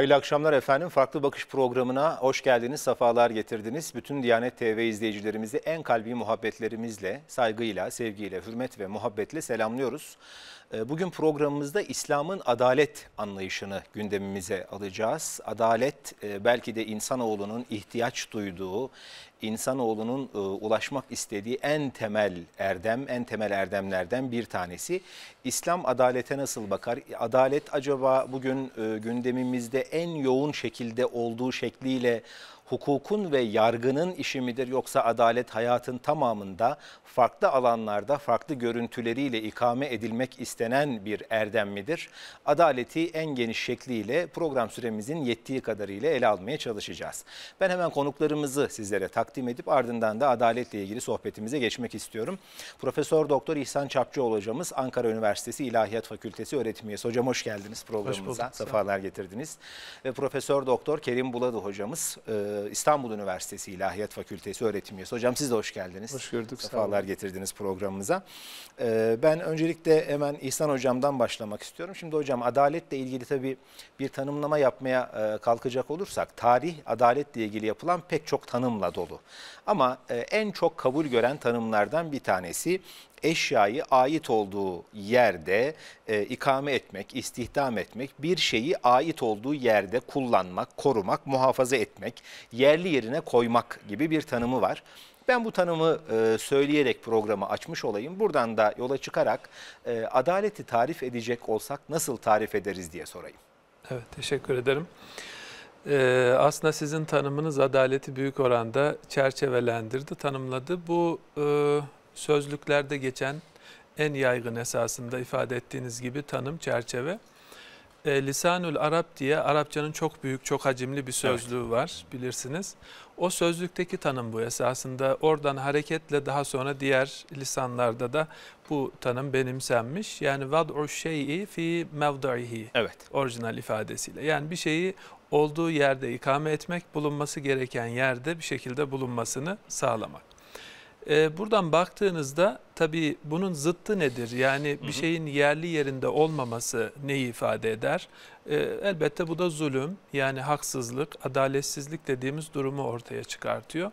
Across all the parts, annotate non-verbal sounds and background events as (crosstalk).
Hayırlı akşamlar efendim. Farklı Bakış programına hoş geldiniz, sefalar getirdiniz. Bütün Diyanet TV izleyicilerimizi en kalbi muhabbetlerimizle, saygıyla, sevgiyle, hürmet ve muhabbetle selamlıyoruz. Ee, bugün programımızda İslam'ın adalet anlayışını gündemimize alacağız. Adalet e, belki de insanoğlunun ihtiyaç duyduğu, insanoğlunun e, ulaşmak istediği en temel erdem, en temel erdemlerden bir tanesi. İslam adalete nasıl bakar? Adalet acaba bugün e, gündemimizde en yoğun şekilde olduğu şekliyle hukukun ve yargının işi midir yoksa adalet hayatın tamamında farklı alanlarda farklı görüntüleriyle ikame edilmek istenen bir erdem midir? Adaleti en geniş şekliyle program süremizin yettiği kadarıyla ele almaya çalışacağız. Ben hemen konuklarımızı sizlere takdim edip ardından da adaletle ilgili sohbetimize geçmek istiyorum. Profesör Doktor İhsan Çapçıoğlu hocamız Ankara Üniversitesi İlahiyat Fakültesi öğretim üyesi. Hocam hoş geldiniz programımıza. Hoş bulduk. Sefalar getirdiniz. Ve Profesör Doktor Kerim Buladı hocamız e, e, İstanbul Üniversitesi İlahiyat Fakültesi öğretim üyesi. Hocam siz de hoş geldiniz. Hoş gördük. Sefalar getirdiniz programımıza. E, ben öncelikle hemen İhsan Hocam'dan başlamak istiyorum. Şimdi hocam adaletle ilgili tabii bir tanımlama yapmaya e, kalkacak olursak tarih adaletle ilgili yapılan pek çok tanımla dolu. Ama en çok kabul gören tanımlardan bir tanesi eşyayı ait olduğu yerde e, ikame etmek, istihdam etmek, bir şeyi ait olduğu yerde kullanmak, korumak, muhafaza etmek, yerli yerine koymak gibi bir tanımı var. Ben bu tanımı e, söyleyerek programı açmış olayım. Buradan da yola çıkarak e, adaleti tarif edecek olsak nasıl tarif ederiz diye sorayım. Evet teşekkür ederim. Ee, aslında sizin tanımınız adaleti büyük oranda çerçevelendirdi, tanımladı. Bu e, sözlüklerde geçen en yaygın esasında ifade ettiğiniz gibi tanım, çerçeve. E, Lisanül Arap diye Arapçanın çok büyük, çok hacimli bir sözlüğü evet. var bilirsiniz. O sözlükteki tanım bu esasında. Oradan hareketle daha sonra diğer lisanlarda da bu tanım benimsenmiş. Yani vad'u şey'i fi mevda'ihi. Evet. Orijinal ifadesiyle. Yani bir şeyi olduğu yerde ikame etmek, bulunması gereken yerde bir şekilde bulunmasını sağlamak. E, buradan baktığınızda tabii bunun zıttı nedir? Yani bir şeyin yerli yerinde olmaması neyi ifade eder? E, elbette bu da zulüm yani haksızlık, adaletsizlik dediğimiz durumu ortaya çıkartıyor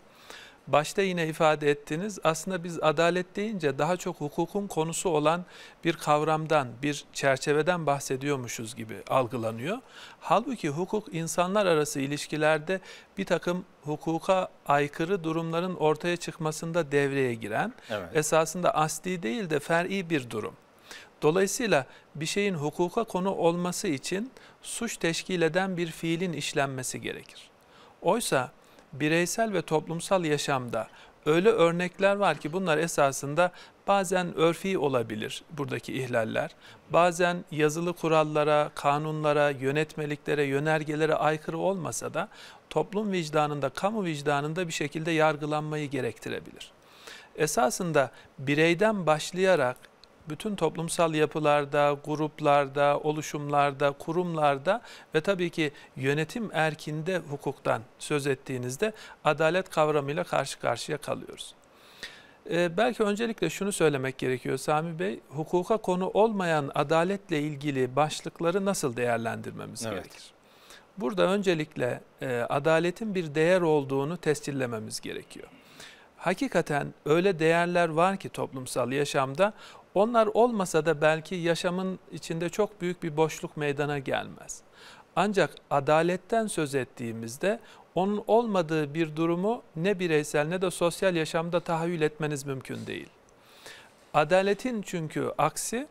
başta yine ifade ettiniz. Aslında biz adalet deyince daha çok hukukun konusu olan bir kavramdan, bir çerçeveden bahsediyormuşuz gibi algılanıyor. Halbuki hukuk insanlar arası ilişkilerde bir takım hukuka aykırı durumların ortaya çıkmasında devreye giren, evet. esasında asli değil de fer'i bir durum. Dolayısıyla bir şeyin hukuka konu olması için suç teşkil eden bir fiilin işlenmesi gerekir. Oysa bireysel ve toplumsal yaşamda öyle örnekler var ki bunlar esasında bazen örfi olabilir buradaki ihlaller. Bazen yazılı kurallara, kanunlara, yönetmeliklere, yönergelere aykırı olmasa da toplum vicdanında, kamu vicdanında bir şekilde yargılanmayı gerektirebilir. Esasında bireyden başlayarak bütün toplumsal yapılarda, gruplarda, oluşumlarda, kurumlarda ve tabii ki yönetim erkinde hukuktan söz ettiğinizde adalet kavramıyla karşı karşıya kalıyoruz. Ee, belki öncelikle şunu söylemek gerekiyor Sami Bey, hukuka konu olmayan adaletle ilgili başlıkları nasıl değerlendirmemiz evet. gerekir? Burada öncelikle e, adaletin bir değer olduğunu tescillememiz gerekiyor hakikaten öyle değerler var ki toplumsal yaşamda onlar olmasa da belki yaşamın içinde çok büyük bir boşluk meydana gelmez. Ancak adaletten söz ettiğimizde onun olmadığı bir durumu ne bireysel ne de sosyal yaşamda tahayyül etmeniz mümkün değil. Adaletin çünkü aksi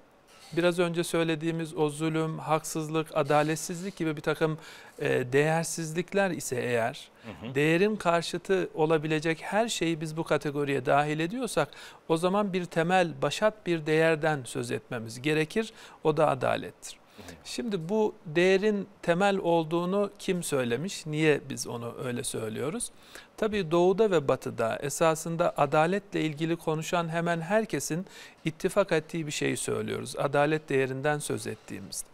biraz önce söylediğimiz o zulüm, haksızlık, adaletsizlik gibi bir takım e, değersizlikler ise eğer hı hı. değerin karşıtı olabilecek her şeyi biz bu kategoriye dahil ediyorsak o zaman bir temel başat bir değerden söz etmemiz gerekir. O da adalettir. Şimdi bu değerin temel olduğunu kim söylemiş? Niye biz onu öyle söylüyoruz? Tabii doğuda ve batıda esasında adaletle ilgili konuşan hemen herkesin ittifak ettiği bir şeyi söylüyoruz. Adalet değerinden söz ettiğimizde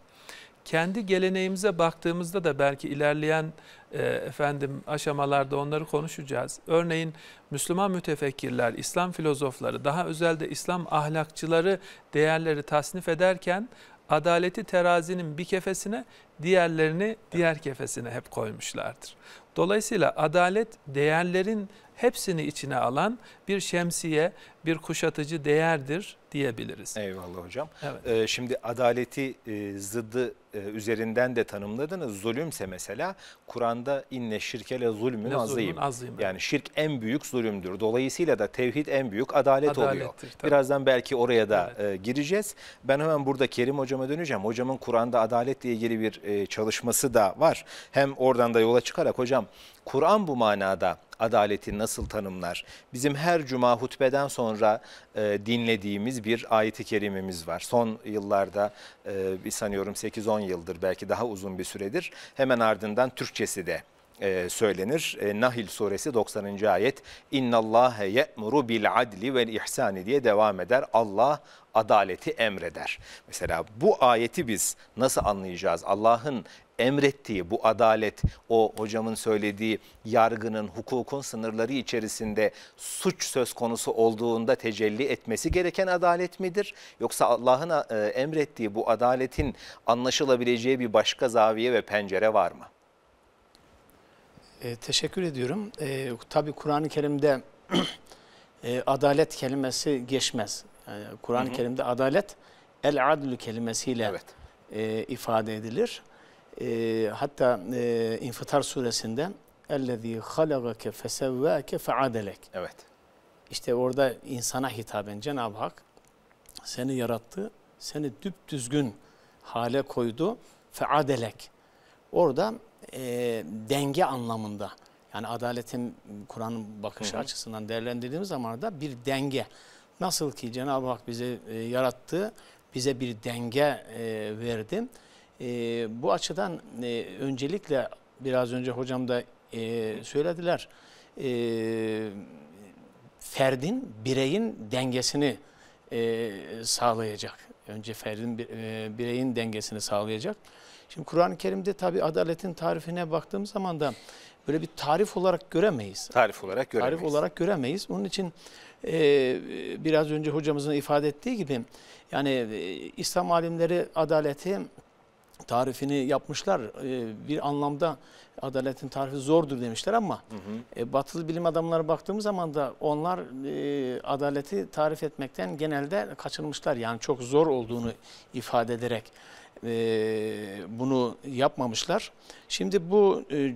kendi geleneğimize baktığımızda da belki ilerleyen e, efendim aşamalarda onları konuşacağız. Örneğin Müslüman mütefekkirler, İslam filozofları, daha özelde İslam ahlakçıları değerleri tasnif ederken adaleti terazinin bir kefesine, diğerlerini diğer kefesine hep koymuşlardır. Dolayısıyla adalet değerlerin hepsini içine alan bir şemsiye, bir kuşatıcı değerdir diyebiliriz. Eyvallah hocam. Evet. Ee, şimdi adaleti e, zıddı e, üzerinden de tanımladınız. Zulümse mesela Kur'an'da inne şirkele zulmün azim. azim. Yani şirk en büyük zulümdür. Dolayısıyla da tevhid en büyük adalet oluyor. Tabii. Birazdan belki oraya da evet. e, gireceğiz. Ben hemen burada Kerim hocama döneceğim. Hocamın Kur'an'da adaletle ilgili bir e, çalışması da var. Hem oradan da yola çıkarak hocam Kur'an bu manada adaleti nasıl tanımlar? Bizim her cuma hutbeden sonra e, dinlediğimiz bir ayeti kerimemiz var. Son yıllarda e, sanıyorum 8-10 yıldır belki daha uzun bir süredir hemen ardından Türkçesi de e, söylenir. E, Nahil suresi 90. ayet. İnnallâhe ye'muru bil adli vel ihsani diye devam eder. Allah adaleti emreder. Mesela bu ayeti biz nasıl anlayacağız? Allah'ın emrettiği bu adalet, o hocamın söylediği yargının, hukukun sınırları içerisinde suç söz konusu olduğunda tecelli etmesi gereken adalet midir? Yoksa Allah'ın e, emrettiği bu adaletin anlaşılabileceği bir başka zaviye ve pencere var mı? E, teşekkür ediyorum. E, ee, Tabi Kur'an-ı Kerim'de (clears throat) e, adalet kelimesi geçmez. Yani Kur'an-ı Kerim'de adalet el adlu kelimesiyle evet. e, ifade edilir. E, hatta e, İnfitar suresinde ellezî halagake fesevvâke feadelek. Evet. İşte orada insana hitaben Cenab-ı Hak seni yarattı, seni düp düzgün hale koydu feadelek. Orada e, denge anlamında yani adaletin Kur'an'ın bakışı hı hı. açısından değerlendirdiğimiz zaman da bir denge. Nasıl ki Cenab-ı Hak bizi e, yarattı, bize bir denge e, verdi. E, bu açıdan e, öncelikle biraz önce hocam da e, söylediler. E, ferdin, bireyin dengesini e, sağlayacak. Önce ferdin, bireyin dengesini sağlayacak. Şimdi Kur'an-ı Kerim'de tabi adaletin tarifine baktığım zaman da böyle bir tarif olarak göremeyiz. Tarif olarak göremeyiz. Tarif olarak göremeyiz. Onun için e, biraz önce hocamızın ifade ettiği gibi yani e, İslam alimleri adaleti tarifini yapmışlar. E, bir anlamda adaletin tarifi zordur demişler ama hı hı. E, batılı bilim adamları baktığımız zaman da onlar e, adaleti tarif etmekten genelde kaçınmışlar. Yani çok zor olduğunu ifade ederek e, bunu yapmamışlar. Şimdi bu e,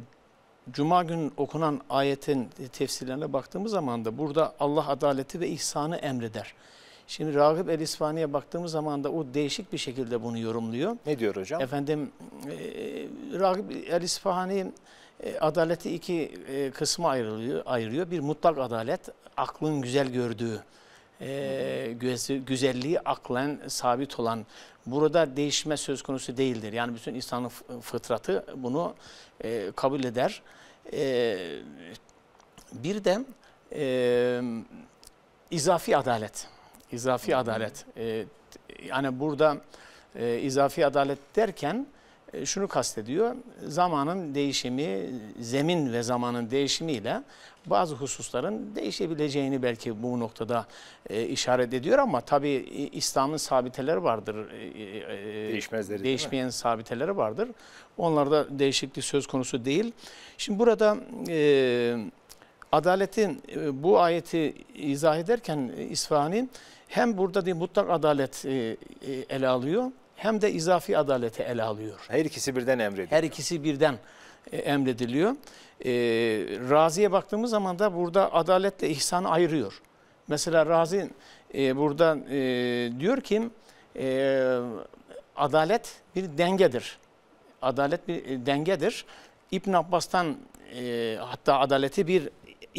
Cuma gün okunan ayetin tefsirlerine baktığımız zaman da burada Allah adaleti ve ihsanı emreder. Şimdi Ragıp El İsfani'ye baktığımız zaman da o değişik bir şekilde bunu yorumluyor. Ne diyor hocam? Efendim e, Ragıp El İsfani e, adaleti iki e, kısma ayrılıyor, ayırıyor. Bir mutlak adalet, aklın güzel gördüğü e, güzelliği aklen sabit olan burada değişme söz konusu değildir. Yani bütün insanın fıtratı bunu e, kabul eder. E, bir de e, izafi adalet. İzafi adalet. E, yani burada e, izafi adalet derken e, şunu kastediyor. Zamanın değişimi, zemin ve zamanın değişimiyle bazı hususların değişebileceğini belki bu noktada e, işaret ediyor ama tabi İslam'ın sabiteleri vardır. E, e, e Değişmezleri Değişmeyen sabiteleri vardır. Onlarda değişiklik söz konusu değil. Şimdi burada... E, Adaletin e, bu ayeti izah ederken e, İsfahani hem burada diye mutlak adalet e, e, ele alıyor hem de izafi adaleti ele alıyor. Her ikisi birden emrediliyor. Her ikisi birden e, emrediliyor. E, Razi'ye baktığımız zaman da burada adaletle ihsanı ayırıyor. Mesela Razi burada diyor ki adalet bir dengedir. Adalet bir dengedir. İbn Abbas'tan e, hatta adaleti bir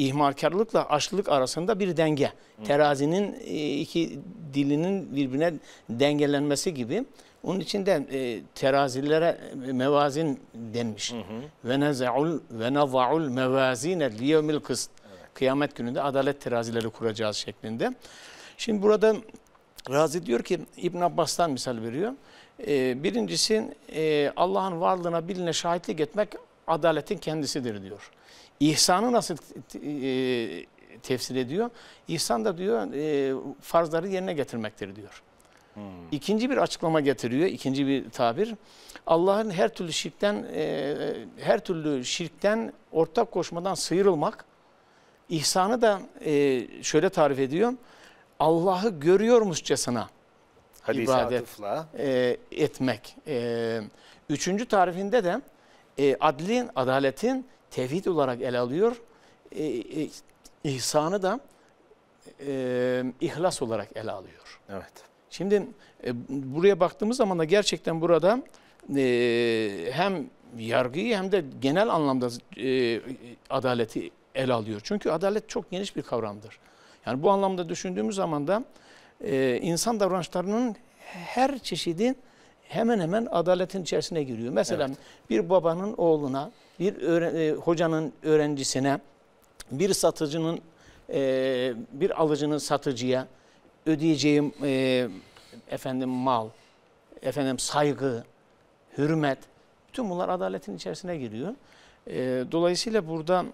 ihmalkarlıkla açlılık arasında bir denge. Terazinin e, iki dilinin birbirine dengelenmesi gibi. Onun için de e, terazilere e, mevazin denmiş. Ve nezaul ve nazaul mevazine liyevmil kıst. Kıyamet gününde adalet terazileri kuracağız şeklinde. Şimdi burada Razi diyor ki İbn Abbas'tan misal veriyor. birincisi Allah'ın varlığına biline şahitlik etmek adaletin kendisidir diyor. İhsanı nasıl e, tefsir ediyor? İhsan da diyor e, farzları yerine getirmektir diyor. Hmm. İkinci bir açıklama getiriyor, ikinci bir tabir. Allah'ın her türlü şirkten, e, her türlü şirkten ortak koşmadan sıyrılmak. İhsanı da e, şöyle tarif ediyor. Allah'ı görüyormuşçasına Hadis ibadet e, etmek. E, üçüncü tarifinde de e, adlin, adaletin tevhid olarak ele alıyor. E, e ihsanı da e, ihlas olarak ele alıyor. Evet. Şimdi e, buraya baktığımız zaman da gerçekten burada hem yargıyı hem de genel anlamda adaleti ele alıyor. Çünkü adalet çok geniş bir kavramdır. Yani bu anlamda düşündüğümüz zaman da insan davranışlarının her çeşidi hemen hemen adaletin içerisine giriyor. Mesela evet. bir babanın oğluna bir öğren e, hocanın öğrencisine, bir satıcının, e, bir alıcının satıcıya ödeyeceğim e, efendim mal, efendim saygı, hürmet, bütün bunlar adaletin içerisine giriyor. E, dolayısıyla burada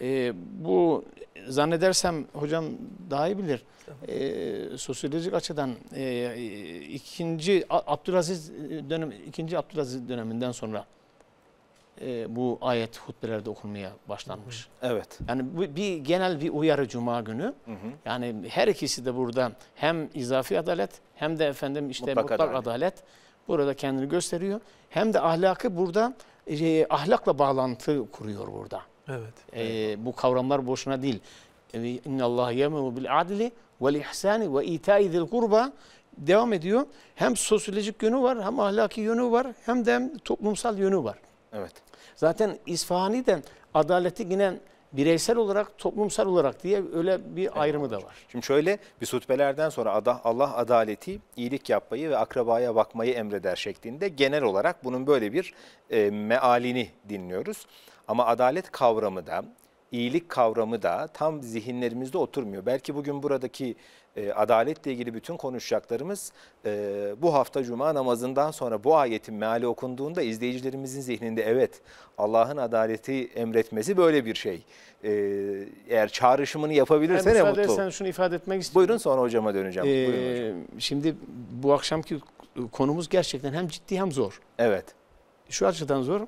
e, bu zannedersem hocam daha iyi bilir. E, sosyolojik açıdan e, ikinci Abdülaziz dönem ikinci Abdülaziz döneminden sonra e, bu ayet hutbelerde okunmaya başlanmış. Evet. Yani bu bir genel bir uyarı cuma günü. Hı hı. Yani her ikisi de burada hem izafi adalet hem de efendim işte mutlak, mutlak adalet. burada kendini gösteriyor. Hem de ahlakı burada e, ahlakla bağlantı kuruyor burada. Evet. E, bu kavramlar boşuna değil. E, İnna Allah yememu bil adli ve ihsani ve itai zil kurba devam ediyor. Hem sosyolojik yönü var, hem ahlaki yönü var, hem de toplumsal yönü var. Evet. Zaten İsfahani de adaleti yine bireysel olarak, toplumsal olarak diye öyle bir evet. ayrımı da var. Şimdi şöyle bir sutbelerden sonra Allah adaleti, iyilik yapmayı ve akrabaya bakmayı emreder şeklinde genel olarak bunun böyle bir e, mealini dinliyoruz. Ama adalet kavramı da, iyilik kavramı da tam zihinlerimizde oturmuyor. Belki bugün buradaki e, adaletle ilgili bütün konuşacaklarımız e, bu hafta cuma namazından sonra bu ayetin meali okunduğunda izleyicilerimizin zihninde evet Allah'ın adaleti emretmesi böyle bir şey. E, eğer çağrışımını yapabilirsen yani, mutlu. Sen şunu ifade etmek istiyorum. Buyurun sonra hocama döneceğim. Ee, hocam. Şimdi bu akşamki konumuz gerçekten hem ciddi hem zor. Evet. Şu açıdan zor.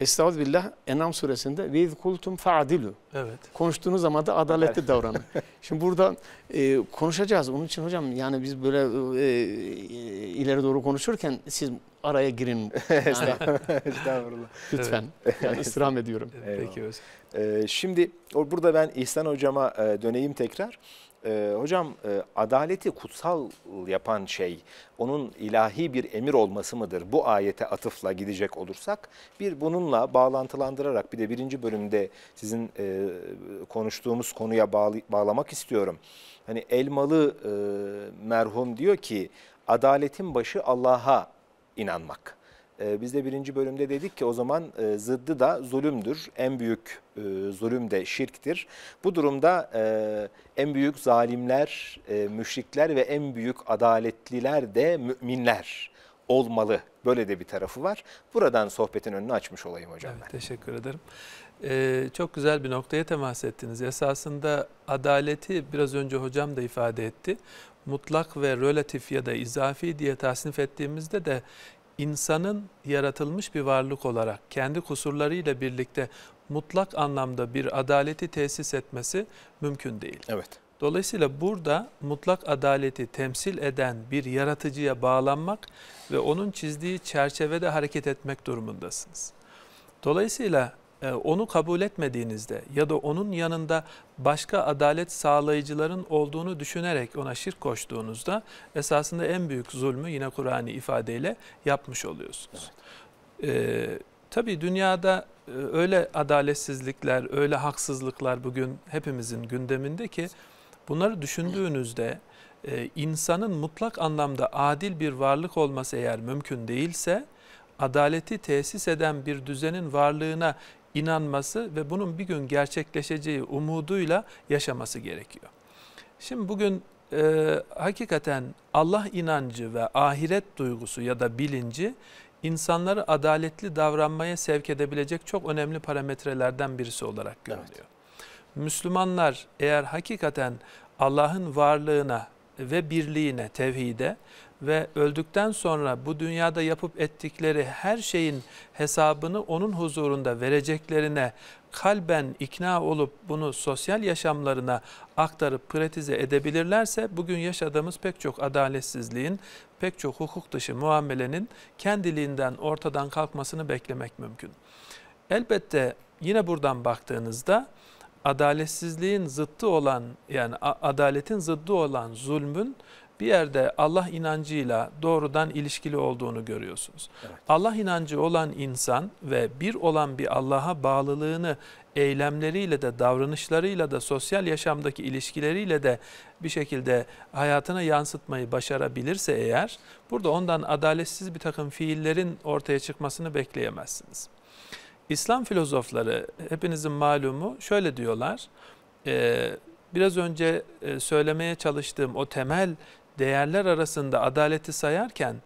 Estağfirullah Enam suresinde ve kultum faadilu. Evet. Konuştuğunuz zaman da adaletli evet. davranın. (laughs) Şimdi burada e, konuşacağız. Onun için hocam yani biz böyle e, e ileri doğru konuşurken siz araya girin. (laughs) (laughs) Estağfurullah. Lütfen. Evet. Yani istirham ediyorum. Peki ee, Şimdi burada ben İhsan hocama e, döneyim tekrar. E, hocam e, adaleti kutsal yapan şey onun ilahi bir emir olması mıdır? Bu ayete atıfla gidecek olursak bir bununla bağlantılandırarak bir de birinci bölümde sizin e, konuştuğumuz konuya bağlamak istiyorum. Hani Elmalı e, merhum diyor ki adaletin başı Allah'a inanmak. Ee, biz de birinci bölümde dedik ki o zaman e, zıddı da zulümdür. En büyük e, zulüm de şirktir. Bu durumda e, en büyük zalimler, müşrikler ve en büyük adaletliler de müminler olmalı. Böyle de bir tarafı var. Buradan sohbetin önünü açmış olayım hocam. Evet, Teşekkür ederim. Ee, çok güzel bir noktaya temas ettiniz. Esasında adaleti biraz önce hocam da ifade etti. Mutlak ve relatif ya da izafi diye tasnif ettiğimizde de insanın yaratılmış bir varlık olarak kendi kusurlarıyla birlikte mutlak anlamda bir adaleti tesis etmesi mümkün değil. Evet. Dolayısıyla burada mutlak adaleti temsil eden bir yaratıcıya bağlanmak ve onun çizdiği çerçevede hareket etmek durumundasınız. Dolayısıyla e, onu kabul etmediğinizde ya da onun yanında başka adalet sağlayıcıların olduğunu düşünerek ona şirk koştuğunuzda esasında en büyük zulmü yine Kur'an'ı ifadeyle yapmış oluyorsunuz. Evet. Ee, tabii dünyada e, öyle adaletsizlikler, öyle haksızlıklar bugün hepimizin gündeminde ki bunları düşündüğünüzde e, insanın mutlak anlamda adil bir varlık olması eğer mümkün değilse adaleti tesis eden bir düzenin varlığına inanması ve bunun bir gün gerçekleşeceği umuduyla yaşaması gerekiyor. Şimdi bugün e, hakikaten Allah inancı ve ahiret duygusu ya da bilinci insanları adaletli davranmaya sevk edebilecek çok önemli parametrelerden birisi olarak görülüyor. Evet. Müslümanlar eğer hakikaten Allah'ın varlığına ve birliğine, tevhide ve öldükten sonra bu dünyada yapıp ettikleri her şeyin hesabını onun huzurunda vereceklerine kalben ikna olup bunu sosyal yaşamlarına aktarıp pratize edebilirlerse bugün yaşadığımız pek çok adaletsizliğin, pek çok hukuk dışı muamelenin kendiliğinden ortadan kalkmasını beklemek mümkün. Elbette yine buradan baktığınızda adaletsizliğin zıttı olan yani adaletin zıddı olan zulmün bir yerde Allah inancıyla doğrudan ilişkili olduğunu görüyorsunuz. Evet. Allah inancı olan insan ve bir olan bir Allah'a bağlılığını eylemleriyle de davranışlarıyla da sosyal yaşamdaki ilişkileriyle de bir şekilde hayatına yansıtmayı başarabilirse eğer burada ondan adaletsiz bir takım fiillerin ortaya çıkmasını bekleyemezsiniz. İslam filozofları hepinizin malumu şöyle diyorlar. E, biraz önce söylemeye çalıştığım o temel değerler arasında adaleti sayarken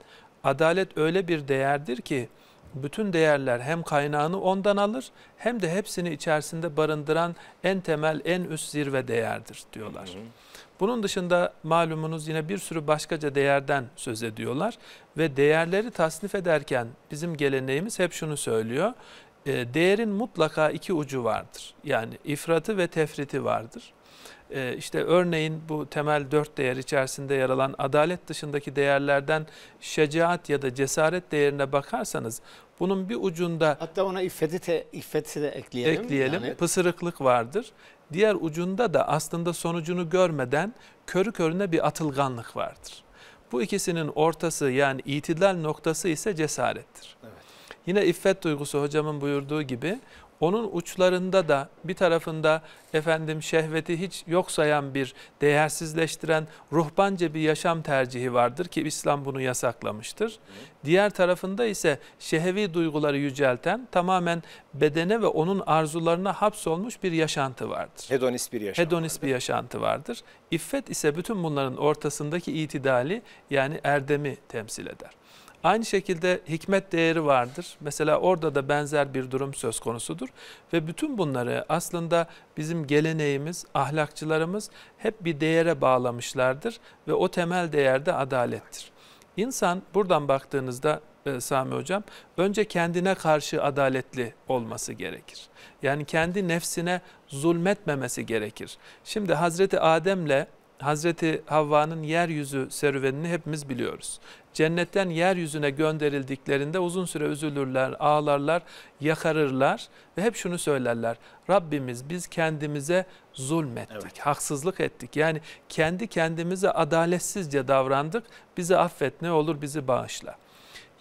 adalet öyle bir değerdir ki bütün değerler hem kaynağını ondan alır hem de hepsini içerisinde barındıran en temel en üst zirve değerdir diyorlar. Bunun dışında malumunuz yine bir sürü başkaca değerden söz ediyorlar ve değerleri tasnif ederken bizim geleneğimiz hep şunu söylüyor. Değerin mutlaka iki ucu vardır. Yani ifratı ve tefriti vardır e, işte örneğin bu temel dört değer içerisinde yer alan adalet dışındaki değerlerden şecaat ya da cesaret değerine bakarsanız bunun bir ucunda hatta ona iffeti de, iffeti de ekleyelim. Ekleyelim. Yani. Pısırıklık vardır. Diğer ucunda da aslında sonucunu görmeden körü körüne bir atılganlık vardır. Bu ikisinin ortası yani itidal noktası ise cesarettir. Evet. Yine iffet duygusu hocamın buyurduğu gibi onun uçlarında da bir tarafında efendim şehveti hiç yok sayan bir değersizleştiren ruhbanca bir yaşam tercihi vardır ki İslam bunu yasaklamıştır. Diğer tarafında ise şehvi duyguları yücelten tamamen bedene ve onun arzularına hapsolmuş bir yaşantı vardır. Hedonist bir yaşam. Hedonist vardır. bir yaşantı vardır. İffet ise bütün bunların ortasındaki itidali yani erdemi temsil eder. Aynı şekilde hikmet değeri vardır. Mesela orada da benzer bir durum söz konusudur. Ve bütün bunları aslında bizim geleneğimiz, ahlakçılarımız hep bir değere bağlamışlardır. Ve o temel değer de adalettir. İnsan buradan baktığınızda e, Sami Hocam, önce kendine karşı adaletli olması gerekir. Yani kendi nefsine zulmetmemesi gerekir. Şimdi Hazreti Adem'le Hazreti Havva'nın yeryüzü serüvenini hepimiz biliyoruz. Cennetten yeryüzüne gönderildiklerinde uzun süre üzülürler, ağlarlar, yakarırlar ve hep şunu söylerler. Rabbimiz biz kendimize zulmettik, evet. haksızlık ettik. Yani kendi kendimize adaletsizce davrandık. Bizi affet ne olur bizi bağışla.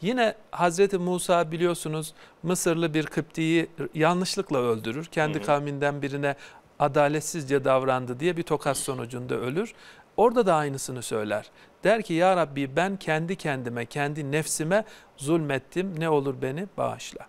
Yine Hazreti Musa biliyorsunuz Mısırlı bir Kıpti'yi yanlışlıkla öldürür. Kendi hı hı. kavminden birine adaletsizce davrandı diye bir tokat sonucunda ölür. Orada da aynısını söyler. Der ki ya Rabbi ben kendi kendime, kendi nefsime zulmettim. Ne olur beni bağışla.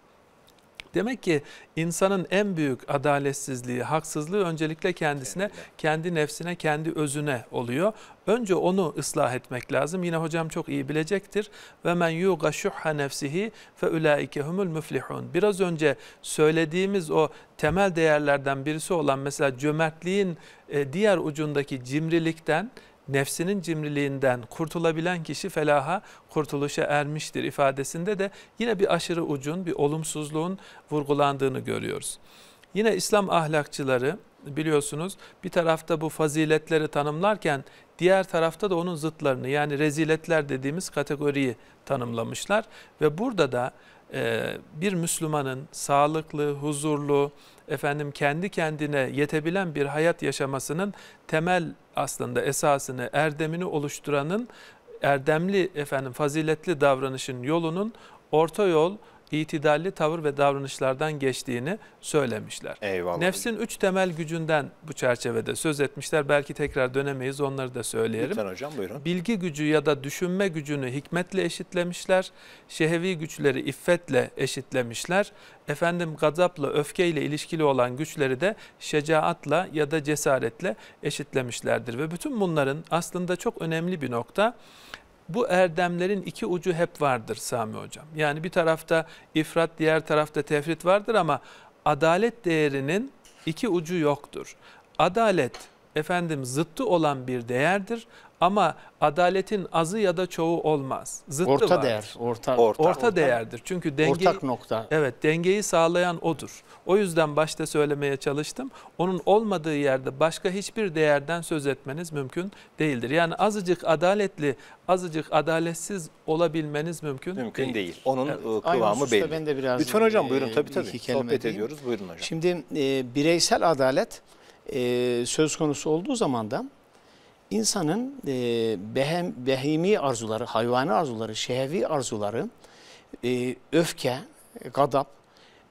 Demek ki insanın en büyük adaletsizliği, haksızlığı öncelikle kendisine, kendi nefsine, kendi özüne oluyor. Önce onu ıslah etmek lazım. Yine hocam çok iyi bilecektir. Ve men yuga şuhha nefsihi fe ulaike humul muflihun. Biraz önce söylediğimiz o temel değerlerden birisi olan mesela cömertliğin e, diğer ucundaki cimrilikten nefsinin cimriliğinden kurtulabilen kişi felaha, kurtuluşa ermiştir ifadesinde de yine bir aşırı ucun, bir olumsuzluğun vurgulandığını görüyoruz. Yine İslam ahlakçıları biliyorsunuz bir tarafta bu faziletleri tanımlarken diğer tarafta da onun zıtlarını yani reziletler dediğimiz kategoriyi tanımlamışlar. Ve burada da bir Müslümanın sağlıklı, huzurlu, efendim kendi kendine yetebilen bir hayat yaşamasının temel aslında esasını, erdemini oluşturanın erdemli efendim faziletli davranışın yolunun orta yol itidalli tavır ve davranışlardan geçtiğini söylemişler. Eyvallah. Nefsin üç temel gücünden bu çerçevede söz etmişler. Belki tekrar dönemeyiz onları da söyleyelim. Lütfen hocam buyurun. Bilgi gücü ya da düşünme gücünü hikmetle eşitlemişler. Şehevi güçleri iffetle eşitlemişler. Efendim gazapla, öfkeyle ilişkili olan güçleri de şecaatla ya da cesaretle eşitlemişlerdir. Ve bütün bunların aslında çok önemli bir nokta bu erdemlerin iki ucu hep vardır Sami Hocam. Yani bir tarafta ifrat, diğer tarafta tefrit vardır ama adalet değerinin iki ucu yoktur. Adalet efendim zıttı olan bir değerdir ama adaletin azı ya da çoğu olmaz. Zıttı orta vardır. değer, orta, orta orta değerdir. Çünkü denge ortak nokta. Evet, dengeyi sağlayan odur. O yüzden başta söylemeye çalıştım. Onun olmadığı yerde başka hiçbir değerden söz etmeniz mümkün değildir. Yani azıcık adaletli, azıcık adaletsiz olabilmeniz mümkün, mümkün değil. Onun evet. E, kıvamı belli. Ben de biraz Lütfen hocam buyurun e, tabii tabii. Sohbet diyeyim. ediyoruz. Buyurun hocam. Şimdi e, bireysel adalet e, söz konusu olduğu zaman da insanın e, behem, behimi arzuları, hayvani arzuları, şehvi arzuları, e, öfke, gadap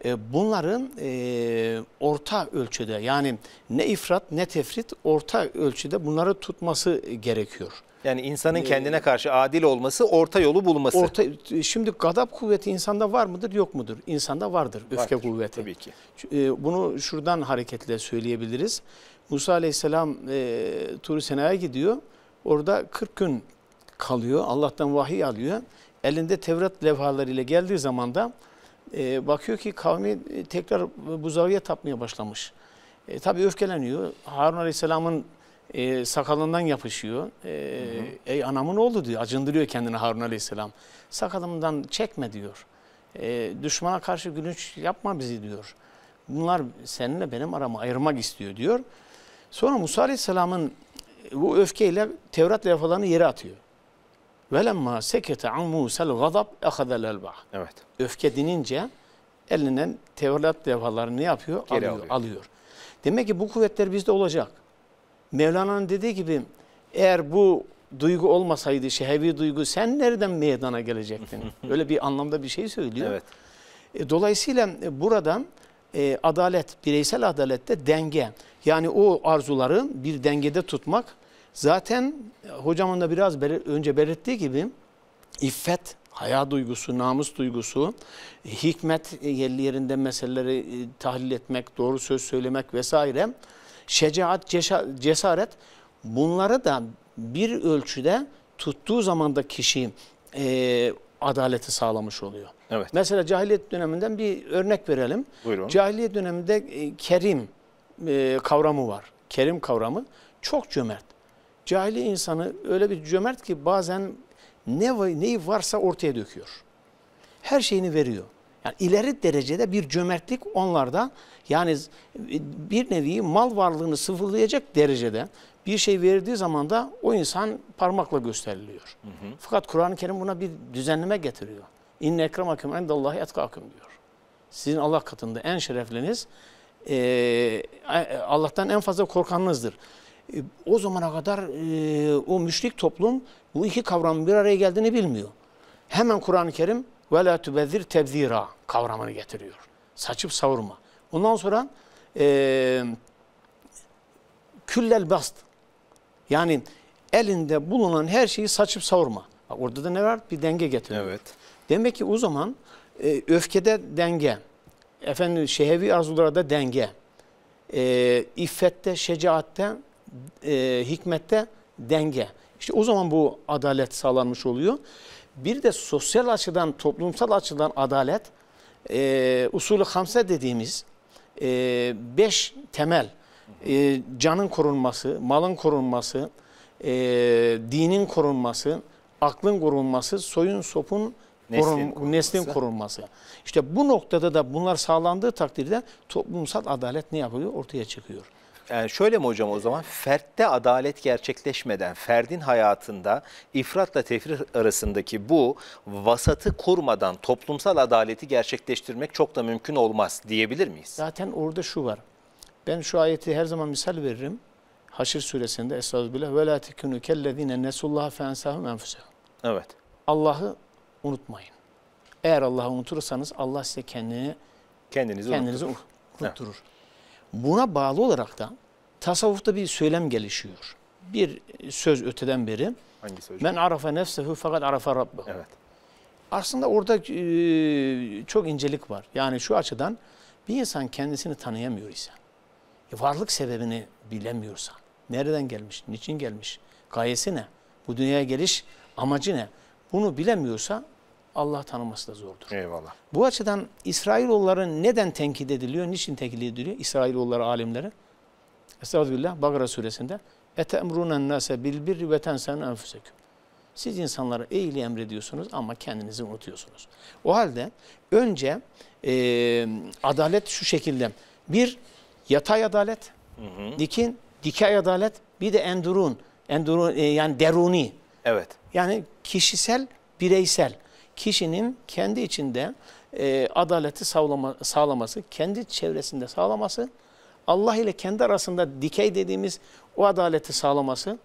e, bunların e, orta ölçüde yani ne ifrat ne tefrit orta ölçüde bunları tutması gerekiyor. Yani insanın ee, kendine karşı adil olması, orta yolu bulması. Orta, şimdi gadap kuvveti insanda var mıdır, yok mudur? İnsanda vardır öfke vardır, kuvveti. Tabii ki. E, bunu şuradan hareketle söyleyebiliriz. Musa Aleyhisselam e, Tur-i Sena'ya gidiyor. Orada 40 gün kalıyor. Allah'tan vahiy alıyor. Elinde Tevrat levhalarıyla geldiği zaman da e, bakıyor ki kavmi e, tekrar e, buzağa tapmaya başlamış. E, tabii öfkeleniyor. Harun Aleyhisselam'ın e, sakalından yapışıyor. E, ee, hı hı. Ey anamın oğlu diyor. Acındırıyor kendini Harun Aleyhisselam. Sakalımdan çekme diyor. E, düşmana karşı gülünç yapma bizi diyor. Bunlar seninle benim aramı ayırmak istiyor diyor. Sonra Musa Aleyhisselam'ın e, bu öfkeyle Tevrat levhalarını yere atıyor. Velemma sekete an Musa'l gadab ahada'l elba. Evet. Öfke dinince elinden Tevrat levhalarını ne yapıyor? Geri alıyor, alıyor. alıyor. Demek ki bu kuvvetler bizde olacak. Mevlana'nın dediği gibi eğer bu duygu olmasaydı şehevi duygu sen nereden meydana gelecektin? (laughs) Öyle bir anlamda bir şey söylüyor. Evet. E, dolayısıyla e, buradan e, adalet, bireysel adalette denge. Yani o arzuları bir dengede tutmak. Zaten e, hocamın da biraz belir önce belirttiği gibi iffet, haya duygusu, namus duygusu, hikmet yerli yerinde meseleleri e, tahlil etmek, doğru söz söylemek vesaire şecaat, cesaret bunları da bir ölçüde tuttuğu zaman da kişi e, adaleti sağlamış oluyor. Evet. Mesela cahiliyet döneminden bir örnek verelim. Buyurun. Cahiliyet döneminde e, kerim e, kavramı var. Kerim kavramı çok cömert. Cahili insanı öyle bir cömert ki bazen ne neyi varsa ortaya döküyor. Her şeyini veriyor. Yani ileri derecede bir cömertlik onlarda yani bir nevi mal varlığını sıfırlayacak derecede bir şey verdiği zaman da o insan parmakla gösteriliyor. Hı hı. Fakat Kur'an-ı Kerim buna bir düzenleme getiriyor. İnne ekremakum endallahi etkakum diyor. Sizin Allah katında en şerefliniz e, e, Allah'tan en fazla korkanınızdır. E, o zamana kadar e, o müşrik toplum bu iki kavramın bir araya geldiğini bilmiyor. Hemen Kur'an-ı Kerim ve la tübezir tebzira kavramını getiriyor. Saçıp savurma. Ondan sonra e, küllel bast yani elinde bulunan her şeyi saçıp savurma. Bak orada da ne var? Bir denge getiriyor. Evet. Demek ki o zaman e, öfkede denge, efendim şehevi arzularda denge, e, iffette, şecaatte, e, hikmette denge. İşte o zaman bu adalet sağlanmış oluyor. Bir de sosyal açıdan, toplumsal açıdan adalet e, usulü hamse dediğimiz e, beş temel e, canın korunması, malın korunması, e, dinin korunması, aklın korunması, soyun sopun korun, neslin, korunması. neslin korunması. İşte bu noktada da bunlar sağlandığı takdirde toplumsal adalet ne yapıyor? Ortaya çıkıyor. Yani şöyle mi hocam o zaman? Fertte adalet gerçekleşmeden, ferdin hayatında ifratla tefrit arasındaki bu vasatı kurmadan toplumsal adaleti gerçekleştirmek çok da mümkün olmaz diyebilir miyiz? Zaten orada şu var. Ben şu ayeti her zaman misal veririm. Haşir suresinde Estağfirullah ve la tekunu kellezine nesullaha fensahum enfusahum. Evet. Allah'ı unutmayın. Eğer Allah'ı unutursanız Allah size kendini kendinizi, kendinizi unutturur. unutturur. Evet. Buna bağlı olarak da tasavvufta bir söylem gelişiyor. Bir söz öteden beri. Hangi hocam? Men arafa nefsehu fakat arafa rabbahu. Evet. Aslında orada e, çok incelik var. Yani şu açıdan bir insan kendisini tanıyamıyor ise, e, varlık sebebini bilemiyorsa, nereden gelmiş, niçin gelmiş, gayesi ne, bu dünyaya geliş amacı ne, bunu bilemiyorsa Allah tanıması da zordur. Eyvallah. Bu açıdan İsrailoğulları neden tenkit ediliyor? Niçin tenkit ediliyor? İsrailoğulları alimleri. Estağfirullah Bakara suresinde etemrunen nase bil birri ve tensen Siz insanlara iyiliği emrediyorsunuz ama kendinizi unutuyorsunuz. O halde önce e, adalet şu şekilde. Bir yatay adalet, hı hı. dikin dikey adalet, bir de endurun, endurun e, yani deruni. Evet. Yani kişisel, bireysel kişinin kendi içinde e, adaleti sağlama, sağlaması, kendi çevresinde sağlaması, Allah ile kendi arasında dikey dediğimiz o adaleti sağlaması,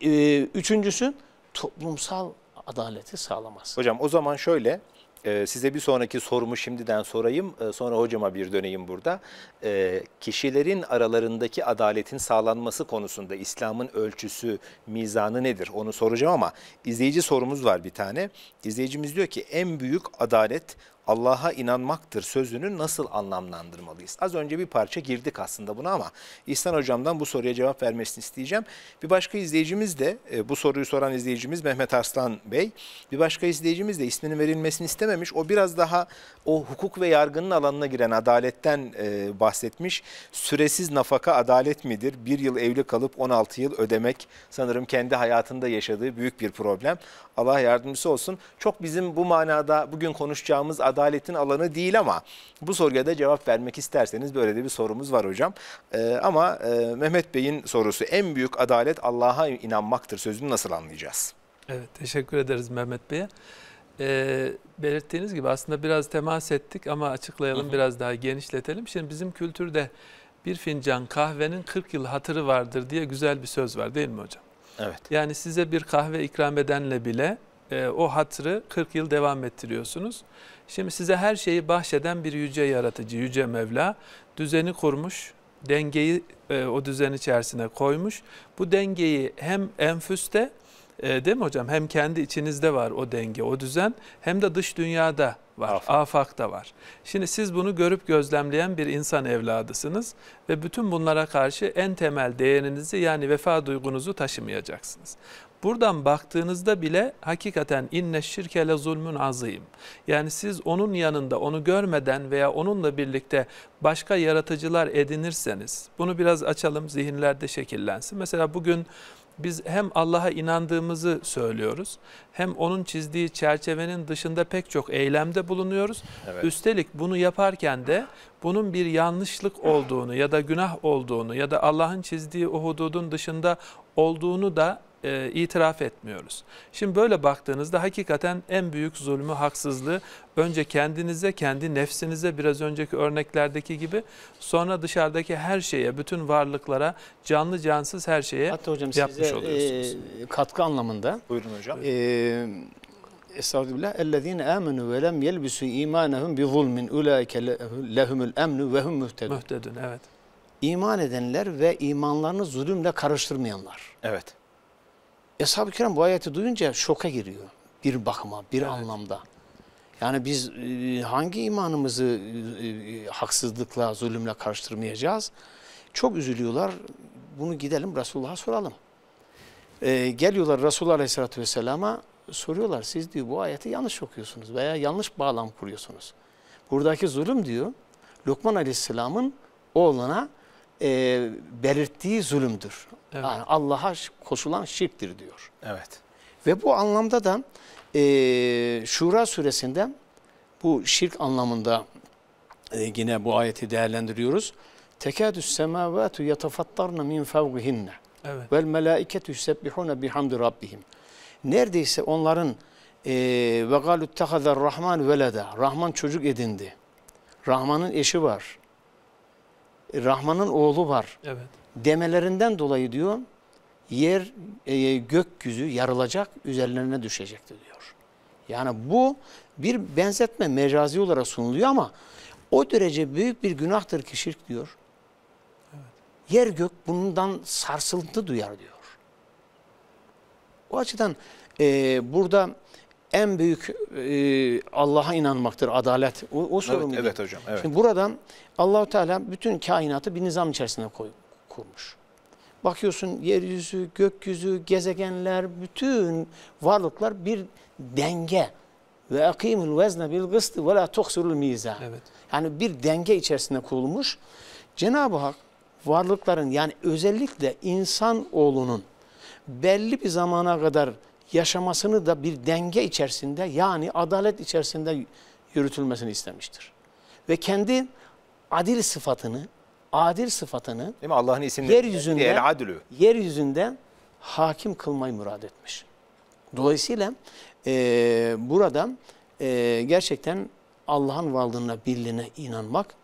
e, üçüncüsü toplumsal adaleti sağlaması. Hocam o zaman şöyle ee, size bir sonraki sorumu şimdiden sorayım. Ee, sonra hocama bir döneyim burada. Ee, kişilerin aralarındaki adaletin sağlanması konusunda İslam'ın ölçüsü, mizanı nedir? Onu soracağım ama izleyici sorumuz var bir tane. İzleyicimiz diyor ki en büyük adalet Allah'a inanmaktır sözünü nasıl anlamlandırmalıyız? Az önce bir parça girdik aslında buna ama İhsan Hocam'dan bu soruya cevap vermesini isteyeceğim. Bir başka izleyicimiz de e, bu soruyu soran izleyicimiz Mehmet Arslan Bey. Bir başka izleyicimiz de isminin verilmesini istememiş. O biraz daha o hukuk ve yargının alanına giren adaletten e, bahsetmiş. Süresiz nafaka adalet midir? Bir yıl evli kalıp 16 yıl ödemek sanırım kendi hayatında yaşadığı büyük bir problem. Allah yardımcısı olsun. Çok bizim bu manada bugün konuşacağımız adaletin alanı değil ama bu soruya da cevap vermek isterseniz böyle de bir sorumuz var hocam. Ee, ama e, Mehmet Bey'in sorusu en büyük adalet Allah'a inanmaktır sözünü nasıl anlayacağız? Evet teşekkür ederiz Mehmet Bey'e. Ee, belirttiğiniz gibi aslında biraz temas ettik ama açıklayalım hı hı. biraz daha genişletelim. Şimdi bizim kültürde bir fincan kahvenin 40 yıl hatırı vardır diye güzel bir söz var değil mi hocam? Evet. Yani size bir kahve ikram edenle bile e, o hatrı 40 yıl devam ettiriyorsunuz. Şimdi size her şeyi bahşeden bir yüce yaratıcı, yüce Mevla düzeni kurmuş, dengeyi e, o düzen içerisine koymuş. Bu dengeyi hem enfüste, e, değil mi hocam? Hem kendi içinizde var o denge, o düzen hem de dış dünyada var, Afak. afakta var. Şimdi siz bunu görüp gözlemleyen bir insan evladısınız ve bütün bunlara karşı en temel değerinizi yani vefa duygunuzu taşımayacaksınız. Buradan baktığınızda bile hakikaten inne şirkele zulmün azıyım. Yani siz onun yanında onu görmeden veya onunla birlikte başka yaratıcılar edinirseniz bunu biraz açalım zihinlerde şekillensin. Mesela bugün biz hem Allah'a inandığımızı söylüyoruz hem onun çizdiği çerçevenin dışında pek çok eylemde bulunuyoruz. Evet. Üstelik bunu yaparken de bunun bir yanlışlık olduğunu ya da günah olduğunu ya da Allah'ın çizdiği o hududun dışında olduğunu da e, itiraf etmiyoruz. Şimdi böyle baktığınızda hakikaten en büyük zulmü, haksızlığı önce kendinize, kendi nefsinize biraz önceki örneklerdeki gibi sonra dışarıdaki her şeye, bütün varlıklara, canlı cansız her şeye Hatta hocam yapmış size, e, oluyorsunuz. E, katkı anlamında. Buyurun hocam. E, Estağfirullah. اَلَّذ۪ينَ آمَنُوا وَلَمْ يَلْبِسُوا اِيمَانَهُمْ بِظُلْمٍ اُولَٰئِكَ لَهُمُ الْاَمْنُ وَهُمْ مُهْتَدُونَ Mühtedun, evet. İman edenler ve imanlarını zulümle karıştırmayanlar. Evet. Eshab-ı kiram bu ayeti duyunca şoka giriyor. Bir bakıma, bir evet. anlamda. Yani biz e, hangi imanımızı e, e, haksızlıkla, zulümle karıştırmayacağız? Çok üzülüyorlar. Bunu gidelim Resulullah'a soralım. Ee, geliyorlar Resulullah Aleyhisselatü Vesselam'a soruyorlar. Siz diyor bu ayeti yanlış okuyorsunuz veya yanlış bağlam kuruyorsunuz. Buradaki zulüm diyor Lokman Aleyhisselam'ın oğluna e, belirttiği zulümdür. Evet. Yani Allah'a koşulan şirktir diyor. Evet. Ve bu anlamda da e, Şura suresinde bu şirk anlamında e, yine bu ayeti değerlendiriyoruz. Tekadüs semavatu yatafattarna min fevgihinne. Evet. Vel melaiketü yusebbihune bihamdi rabbihim. Neredeyse onların ve galu tehazer rahman velede. Rahman çocuk edindi. Rahman'ın eşi var. Rahman'ın oğlu var. Evet demelerinden dolayı diyor yer e, gökyüzü yarılacak üzerlerine düşecekti diyor. Yani bu bir benzetme mecazi olarak sunuluyor ama o derece büyük bir günahtır ki şirk diyor. Evet. Yer gök bundan sarsıntı duyar diyor. O açıdan e, burada en büyük e, Allah'a inanmaktır adalet. O, o sorumlu. Evet, evet hocam. Evet. Şimdi buradan Allahu Teala bütün kainatı bir nizam içerisinde koyuyor kurmuş. Bakıyorsun yeryüzü, gökyüzü, gezegenler, bütün varlıklar bir denge. Ve akimul vezne bil gıstı ve la tuksurul miza. Evet. Yani bir denge içerisinde kurulmuş. Cenab-ı Hak varlıkların yani özellikle insan oğlunun belli bir zamana kadar yaşamasını da bir denge içerisinde yani adalet içerisinde yürütülmesini istemiştir. Ve kendi adil sıfatını adil sıfatını Allah'ın isimleri yeryüzünde el yeryüzünde hakim kılmayı murad etmiş. Dolayısıyla e, burada e, gerçekten Allah'ın varlığına, birliğine inanmak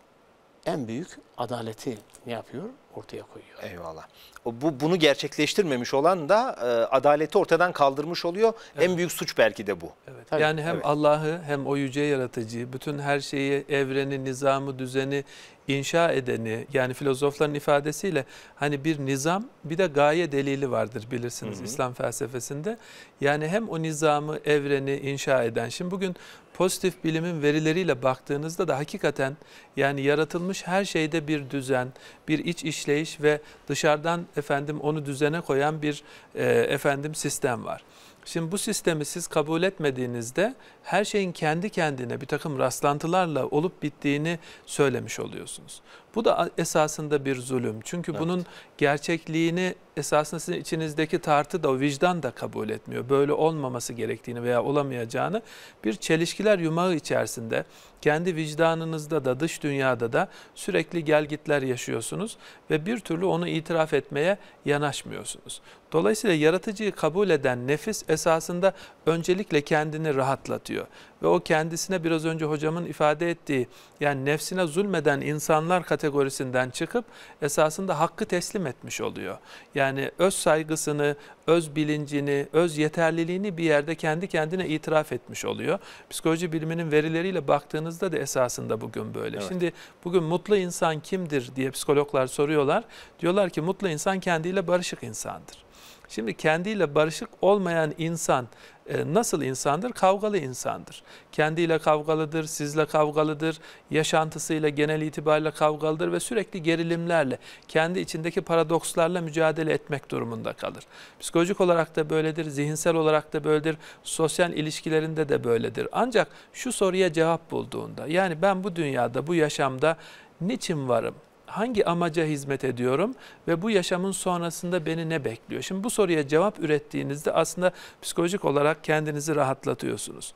en büyük adaleti ne yapıyor? Ortaya koyuyor. Eyvallah bu bunu gerçekleştirmemiş olan da e, adaleti ortadan kaldırmış oluyor. Evet. En büyük suç belki de bu. Evet. Tabii. Yani hem evet. Allah'ı hem o yüce yaratıcıyı, bütün her şeyi, evreni, nizamı, düzeni inşa edeni yani filozofların ifadesiyle hani bir nizam bir de gaye delili vardır bilirsiniz hı hı. İslam felsefesinde. Yani hem o nizamı, evreni inşa eden. Şimdi bugün pozitif bilimin verileriyle baktığınızda da hakikaten yani yaratılmış her şeyde bir düzen, bir iç işleyiş ve dışarıdan efendim onu düzene koyan bir e, efendim sistem var. Şimdi bu sistemi siz kabul etmediğinizde her şeyin kendi kendine bir takım rastlantılarla olup bittiğini söylemiş oluyorsunuz. Bu da esasında bir zulüm. Çünkü evet. bunun gerçekliğini esasında sizin içinizdeki tartı da vicdan da kabul etmiyor. Böyle olmaması gerektiğini veya olamayacağını bir çelişkiler yumağı içerisinde kendi vicdanınızda da dış dünyada da sürekli gelgitler yaşıyorsunuz ve bir türlü onu itiraf etmeye yanaşmıyorsunuz. Dolayısıyla yaratıcıyı kabul eden nefis esasında öncelikle kendini rahatlatıyor ve o kendisine biraz önce hocamın ifade ettiği yani nefsine zulmeden insanlar kategorisinden çıkıp esasında hakkı teslim etmiş oluyor. Yani öz saygısını, öz bilincini, öz yeterliliğini bir yerde kendi kendine itiraf etmiş oluyor. Psikoloji biliminin verileriyle baktığınızda da esasında bugün böyle. Evet. Şimdi bugün mutlu insan kimdir diye psikologlar soruyorlar. Diyorlar ki mutlu insan kendiyle barışık insandır. Şimdi kendiyle barışık olmayan insan e, nasıl insandır? Kavgalı insandır. Kendiyle kavgalıdır, sizle kavgalıdır, yaşantısıyla genel itibariyle kavgalıdır ve sürekli gerilimlerle, kendi içindeki paradokslarla mücadele etmek durumunda kalır. Psikolojik olarak da böyledir, zihinsel olarak da böyledir, sosyal ilişkilerinde de böyledir. Ancak şu soruya cevap bulduğunda, yani ben bu dünyada, bu yaşamda niçin varım? hangi amaca hizmet ediyorum ve bu yaşamın sonrasında beni ne bekliyor? Şimdi bu soruya cevap ürettiğinizde aslında psikolojik olarak kendinizi rahatlatıyorsunuz.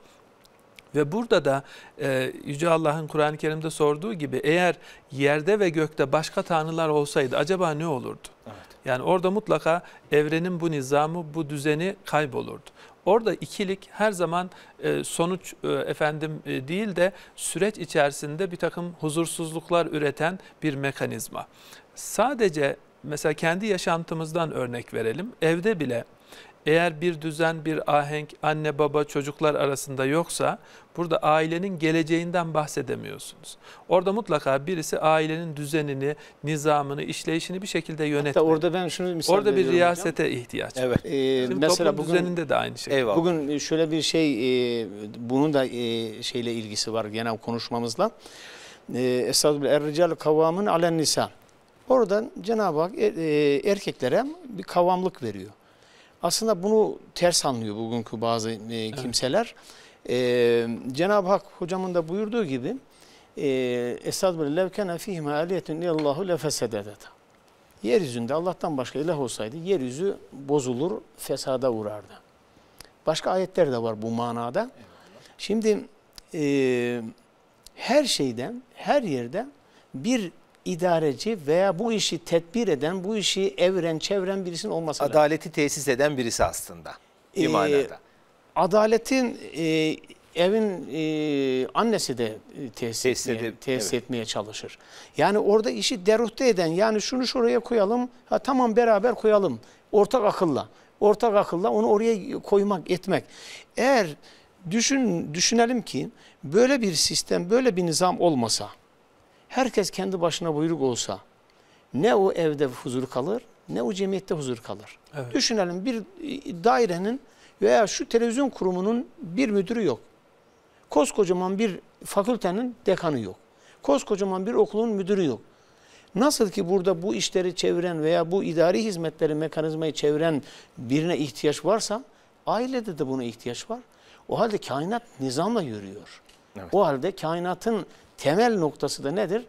Ve burada da e, Yüce Allah'ın Kur'an-ı Kerim'de sorduğu gibi eğer yerde ve gökte başka tanrılar olsaydı acaba ne olurdu? Evet. Yani orada mutlaka evrenin bu nizamı, bu düzeni kaybolurdu. Orada ikilik her zaman e, sonuç e, efendim e, değil de süreç içerisinde bir takım huzursuzluklar üreten bir mekanizma. Sadece mesela kendi yaşantımızdan örnek verelim. Evde bile eğer bir düzen, bir ahenk anne baba çocuklar arasında yoksa Burada ailenin geleceğinden bahsedemiyorsunuz. Orada mutlaka birisi ailenin düzenini, nizamını, işleyişini bir şekilde yönetmeli. Hatta orada ben şunu misal Orada bir riyasete hocam. ihtiyaç. Evet. Ee, Şimdi mesela bugün, düzeninde de aynı şey. Eyvallah. Bugün e, şöyle bir şey, e, bunun da e, şeyle ilgisi var genel konuşmamızla. E, Estağfirullah, er-rical kavamın alen nisa. Oradan Cenab-ı Hak e, e, erkeklere bir kavamlık veriyor. Aslında bunu ters anlıyor bugünkü bazı kimseler. Evet. Ee, Cenab-ı Hak hocamın da buyurduğu gibi e, Esad böyle levkene fihime aliyetun illallahu lefesededeta. Yeryüzünde Allah'tan başka ilah olsaydı yeryüzü bozulur, fesada uğrardı. Başka ayetler de var bu manada. Şimdi e, her şeyden, her yerden bir idareci veya bu işi tedbir eden, bu işi evren, çevren birisinin olması Adaleti lazım. Adaleti tesis eden birisi aslında bir ee, manada adaletin e, evin e, annesi de e, tesis, tesis, etmeye, tesis evet. etmeye çalışır. Yani orada işi deruhte eden yani şunu şuraya koyalım ha, tamam beraber koyalım ortak akılla. Ortak akılla onu oraya koymak etmek. Eğer düşün düşünelim ki böyle bir sistem böyle bir nizam olmasa herkes kendi başına buyruk olsa ne o evde huzur kalır ne o cemiyette huzur kalır. Evet. Düşünelim bir e, dairenin veya şu televizyon kurumunun bir müdürü yok. Koskocaman bir fakültenin dekanı yok. Koskocaman bir okulun müdürü yok. Nasıl ki burada bu işleri çeviren veya bu idari hizmetleri mekanizmayı çeviren birine ihtiyaç varsa ailede de buna ihtiyaç var. O halde kainat nizamla yürüyor. Evet. O halde kainatın temel noktası da nedir?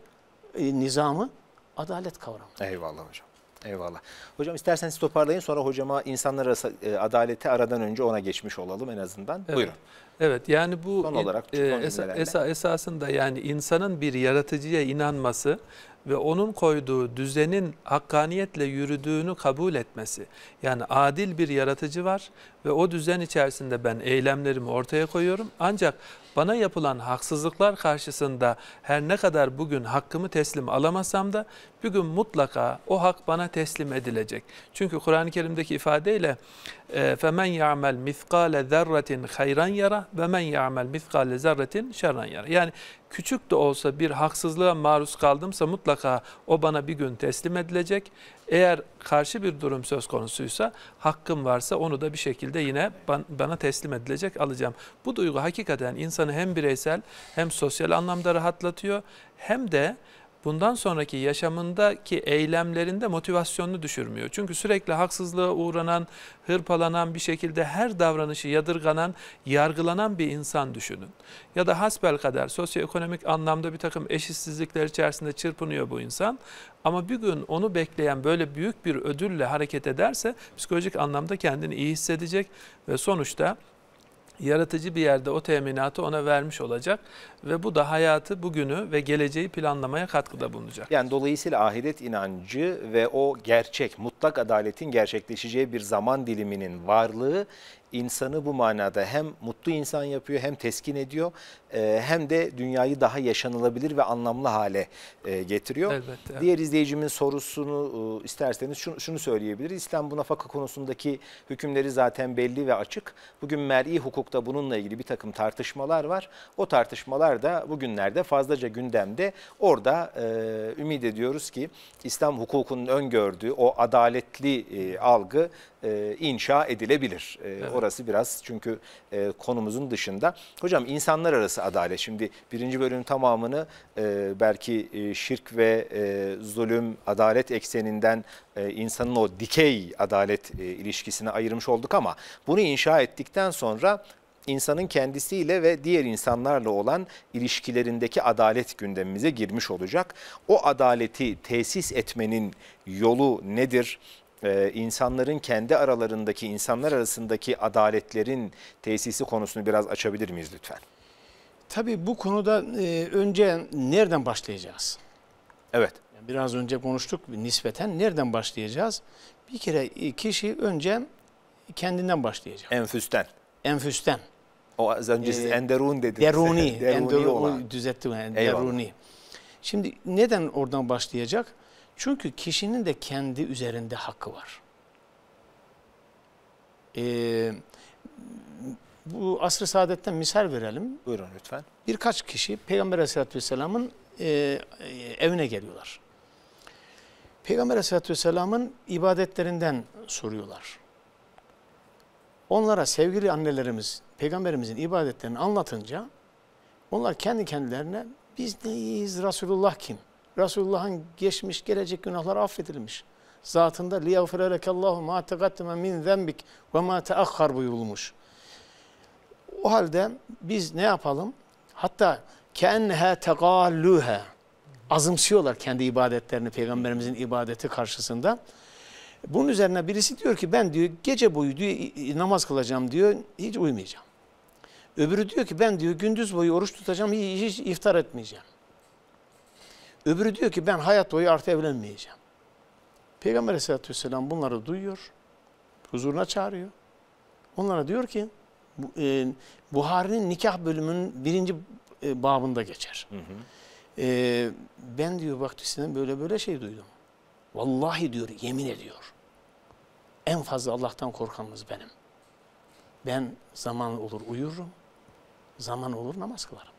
E, nizamı, adalet kavramı. Eyvallah hocam. Eyvallah. Hocam isterseniz toparlayın sonra hocama insanlar arası e, adaleti aradan önce ona geçmiş olalım en azından. Evet. Buyurun. Evet yani bu son olarak e, esa, esa, esasında yani insanın bir yaratıcıya inanması ve onun koyduğu düzenin hakkaniyetle yürüdüğünü kabul etmesi. Yani adil bir yaratıcı var ve o düzen içerisinde ben eylemlerimi ortaya koyuyorum. Ancak bana yapılan haksızlıklar karşısında her ne kadar bugün hakkımı teslim alamasam da bir gün mutlaka o hak bana teslim edilecek. Çünkü Kur'an-ı Kerim'deki ifadeyle فَمَنْ يَعْمَلْ مِثْقَالَ ذَرَّةٍ خَيْرًا يَرَى وَمَنْ يَعْمَلْ مِثْقَالَ ذَرَّةٍ شَرًا يَرَى Yani küçük de olsa bir haksızlığa maruz kaldımsa mutlaka o bana bir gün teslim edilecek. Eğer karşı bir durum söz konusuysa hakkım varsa onu da bir şekilde yine bana teslim edilecek alacağım. Bu duygu hakikaten insanı hem bireysel hem sosyal anlamda rahatlatıyor hem de bundan sonraki yaşamındaki eylemlerinde motivasyonunu düşürmüyor. Çünkü sürekli haksızlığa uğranan, hırpalanan bir şekilde her davranışı yadırganan, yargılanan bir insan düşünün. Ya da hasbel kadar sosyoekonomik anlamda bir takım eşitsizlikler içerisinde çırpınıyor bu insan. Ama bir gün onu bekleyen böyle büyük bir ödülle hareket ederse psikolojik anlamda kendini iyi hissedecek ve sonuçta yaratıcı bir yerde o teminatı ona vermiş olacak ve bu da hayatı, bugünü ve geleceği planlamaya katkıda bulunacak. Yani dolayısıyla ahiret inancı ve o gerçek, mutlak adaletin gerçekleşeceği bir zaman diliminin varlığı insanı bu manada hem mutlu insan yapıyor hem teskin ediyor e, hem de dünyayı daha yaşanılabilir ve anlamlı hale e, getiriyor. Elbette. Diğer izleyicimin sorusunu e, isterseniz şunu, şunu söyleyebiliriz. İslam bu nafaka konusundaki hükümleri zaten belli ve açık. Bugün mer'i hukukta bununla ilgili bir takım tartışmalar var. O tartışmalar da bugünlerde fazlaca gündemde. Orada e, ümit ediyoruz ki İslam hukukunun öngördüğü o adaletli algı inşa edilebilir. E, evet orası biraz çünkü e, konumuzun dışında. Hocam insanlar arası adalet. Şimdi birinci bölümün tamamını e, belki e, şirk ve e, zulüm, adalet ekseninden e, insanın o dikey adalet e, ilişkisine ayırmış olduk ama bunu inşa ettikten sonra insanın kendisiyle ve diğer insanlarla olan ilişkilerindeki adalet gündemimize girmiş olacak. O adaleti tesis etmenin yolu nedir? e, insanların kendi aralarındaki, insanlar arasındaki adaletlerin tesisi konusunu biraz açabilir miyiz lütfen? Tabii bu konuda e, önce nereden başlayacağız? Evet. Biraz önce konuştuk nispeten nereden başlayacağız? Bir kere kişi önce kendinden başlayacak. Enfüsten. Enfüsten. O az önce ee, enderun dediniz. Deruni. (laughs) deruni, deruni olan. düzelttim. Yani, deruni. Şimdi neden oradan başlayacak? Çünkü kişinin de kendi üzerinde hakkı var. Ee, bu asr-ı saadetten misal verelim. Buyurun lütfen. Birkaç kişi Peygamber aleyhissalatü vesselamın e, e, evine geliyorlar. Peygamber aleyhissalatü vesselamın ibadetlerinden soruyorlar. Onlara sevgili annelerimiz peygamberimizin ibadetlerini anlatınca onlar kendi kendilerine biz neyiz, Resulullah kim? Resulullah'ın geçmiş gelecek günahları affedilmiş. Zatında liyafir liyagfirerekallahu ma tegaddeme min zenbik ve ma teakhar buyurulmuş. O halde biz ne yapalım? Hatta keenneha tegallühe azımsıyorlar kendi ibadetlerini peygamberimizin ibadeti karşısında. Bunun üzerine birisi diyor ki ben diyor gece boyu diyor namaz kılacağım diyor hiç uyumayacağım. Öbürü diyor ki ben diyor gündüz boyu oruç tutacağım hiç, hiç iftar etmeyeceğim. Öbürü diyor ki ben hayat boyu artı evlenmeyeceğim. Peygamber aleyhissalatü vesselam bunları duyuyor. Huzuruna çağırıyor. Onlara diyor ki e, Buhari'nin nikah bölümünün birinci e, babında geçer. Hı hı. E, ben diyor Baktisi'den böyle böyle şey duydum. Vallahi diyor yemin ediyor. En fazla Allah'tan korkanınız benim. Ben zaman olur uyururum, zaman olur namaz kılarım.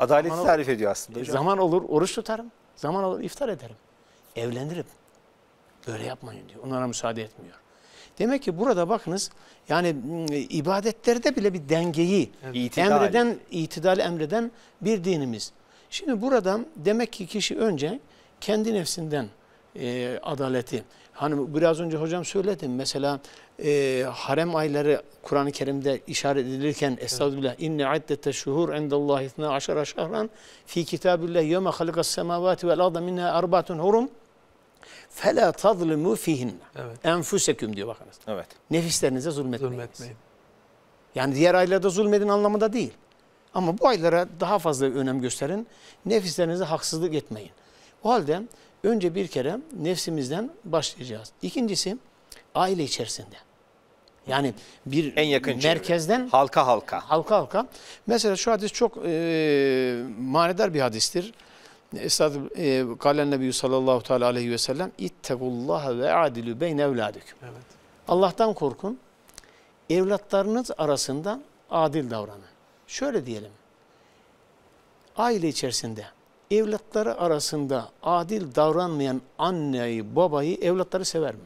Adaleti zaman tarif olur. ediyor aslında hocam. Zaman olur oruç tutarım, zaman olur iftar ederim. Evlenirim. Böyle yapmayın diyor. Onlara müsaade etmiyor. Demek ki burada bakınız yani ıı, ibadetlerde bile bir dengeyi İtidal. emreden, itidal emreden bir dinimiz. Şimdi buradan demek ki kişi önce kendi nefsinden e, adaleti Hani biraz önce hocam söyledim mesela e, harem ayları Kur'an-ı Kerim'de işaret edilirken Estağfirullah inne iddete şuhur indallahi 12 şehran fi kitabillah yevme halikas semavati vel arda minha arbatun hurum fela tazlimu fihin evet. enfuseküm diyor bakınız. Evet. Nefislerinize zulmetmeyin. Zulmetmeyin. Yani diğer aylarda zulmedin anlamında değil. Ama bu aylara daha fazla önem gösterin. Nefislerinize haksızlık etmeyin. O halde önce bir kere nefsimizden başlayacağız. İkincisi aile içerisinde. Yani bir en yakın merkezden çevre. halka halka. Halka halka. Mesela şu hadis çok e, manidar bir hadistir. Estad e, kalen Nebi sallallahu teala aleyhi ve sellem ittekullah ve adilu beyne evladüküm. Evet. Allah'tan korkun. Evlatlarınız arasında adil davranın. Şöyle diyelim. Aile içerisinde evlatları arasında adil davranmayan anneyi, babayı evlatları sever mi?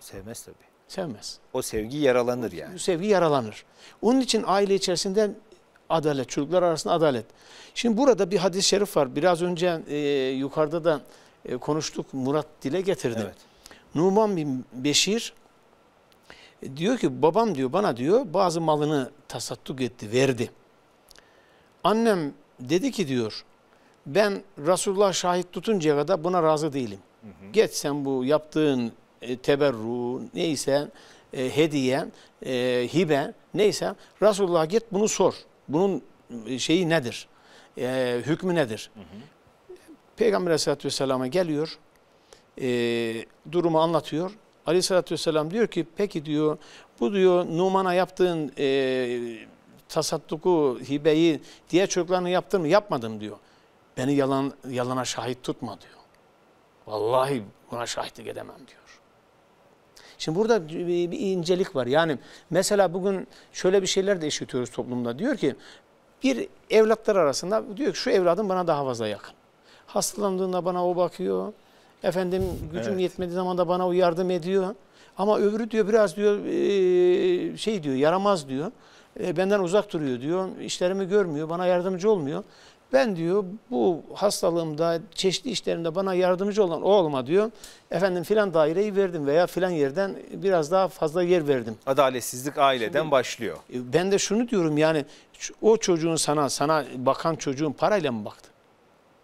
Sevmez tabii. Sevmez. O sevgi yaralanır yani. O sevgi yaralanır. Onun için aile içerisinde adalet, çocuklar arasında adalet. Şimdi burada bir hadis-i şerif var. Biraz önce e, yukarıda da e, konuştuk, Murat dile getirdi. Evet. Numan bin Beşir e, diyor ki babam diyor bana diyor bazı malını tasattuk etti, verdi. Annem dedi ki diyor ben Resulullah şahit tutuncaya kadar buna razı değilim. Hı hı. Geç sen bu yaptığın e, teberru neyse e, hediye, e, hibe neyse Resulullah git bunu sor. Bunun e, şeyi nedir? E, hükmü nedir? Hı hı. Peygamber aleyhissalatü vesselama geliyor. durumu anlatıyor. Aleyhissalatü vesselam diyor ki peki diyor bu diyor Numan'a yaptığın e, tasadduku, hibeyi diğer çocuklarına yaptın mı? Yapmadım diyor. Beni yalan yalana şahit tutma diyor. Vallahi buna şahitlik edemem diyor. Şimdi burada bir incelik var. Yani mesela bugün şöyle bir şeyler de işitiyoruz toplumda. Diyor ki bir evlatlar arasında diyor ki şu evladım bana daha fazla yakın. Hastalandığında bana o bakıyor. Efendim gücüm evet. yetmediği zaman da bana o yardım ediyor. Ama öbürü diyor biraz diyor şey diyor yaramaz diyor. Benden uzak duruyor diyor. İşlerimi görmüyor. Bana yardımcı olmuyor. Ben diyor bu hastalığımda çeşitli işlerimde bana yardımcı olan o olma diyor. Efendim filan daireyi verdim veya filan yerden biraz daha fazla yer verdim. Adaletsizlik aileden Şimdi, başlıyor. E, ben de şunu diyorum yani o çocuğun sana sana bakan çocuğun parayla mı baktı?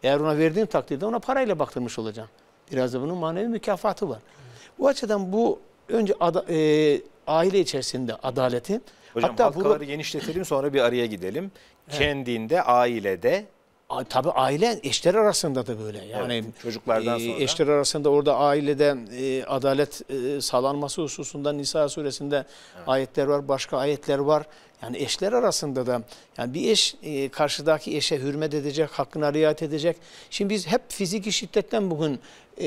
Eğer ona verdiğin takdirde ona parayla baktırmış olacaksın. Biraz da bunun manevi mükafatı var. Bu açıdan bu önce ada, e, aile içerisinde adaleti. Hocam Hatta halkaları bunu... genişletelim sonra bir araya gidelim. Evet. Kendinde, ailede Tabii aile eşler arasında da böyle. Yani evet, çocuklardan e, sonra. Eşler arasında orada aileden e, adalet e, sağlanması hususunda Nisa suresinde evet. ayetler var, başka ayetler var. Yani eşler arasında da yani bir eş e, karşıdaki eşe hürmet edecek, hakkına riayet edecek. Şimdi biz hep fiziki şiddetten bugün e, e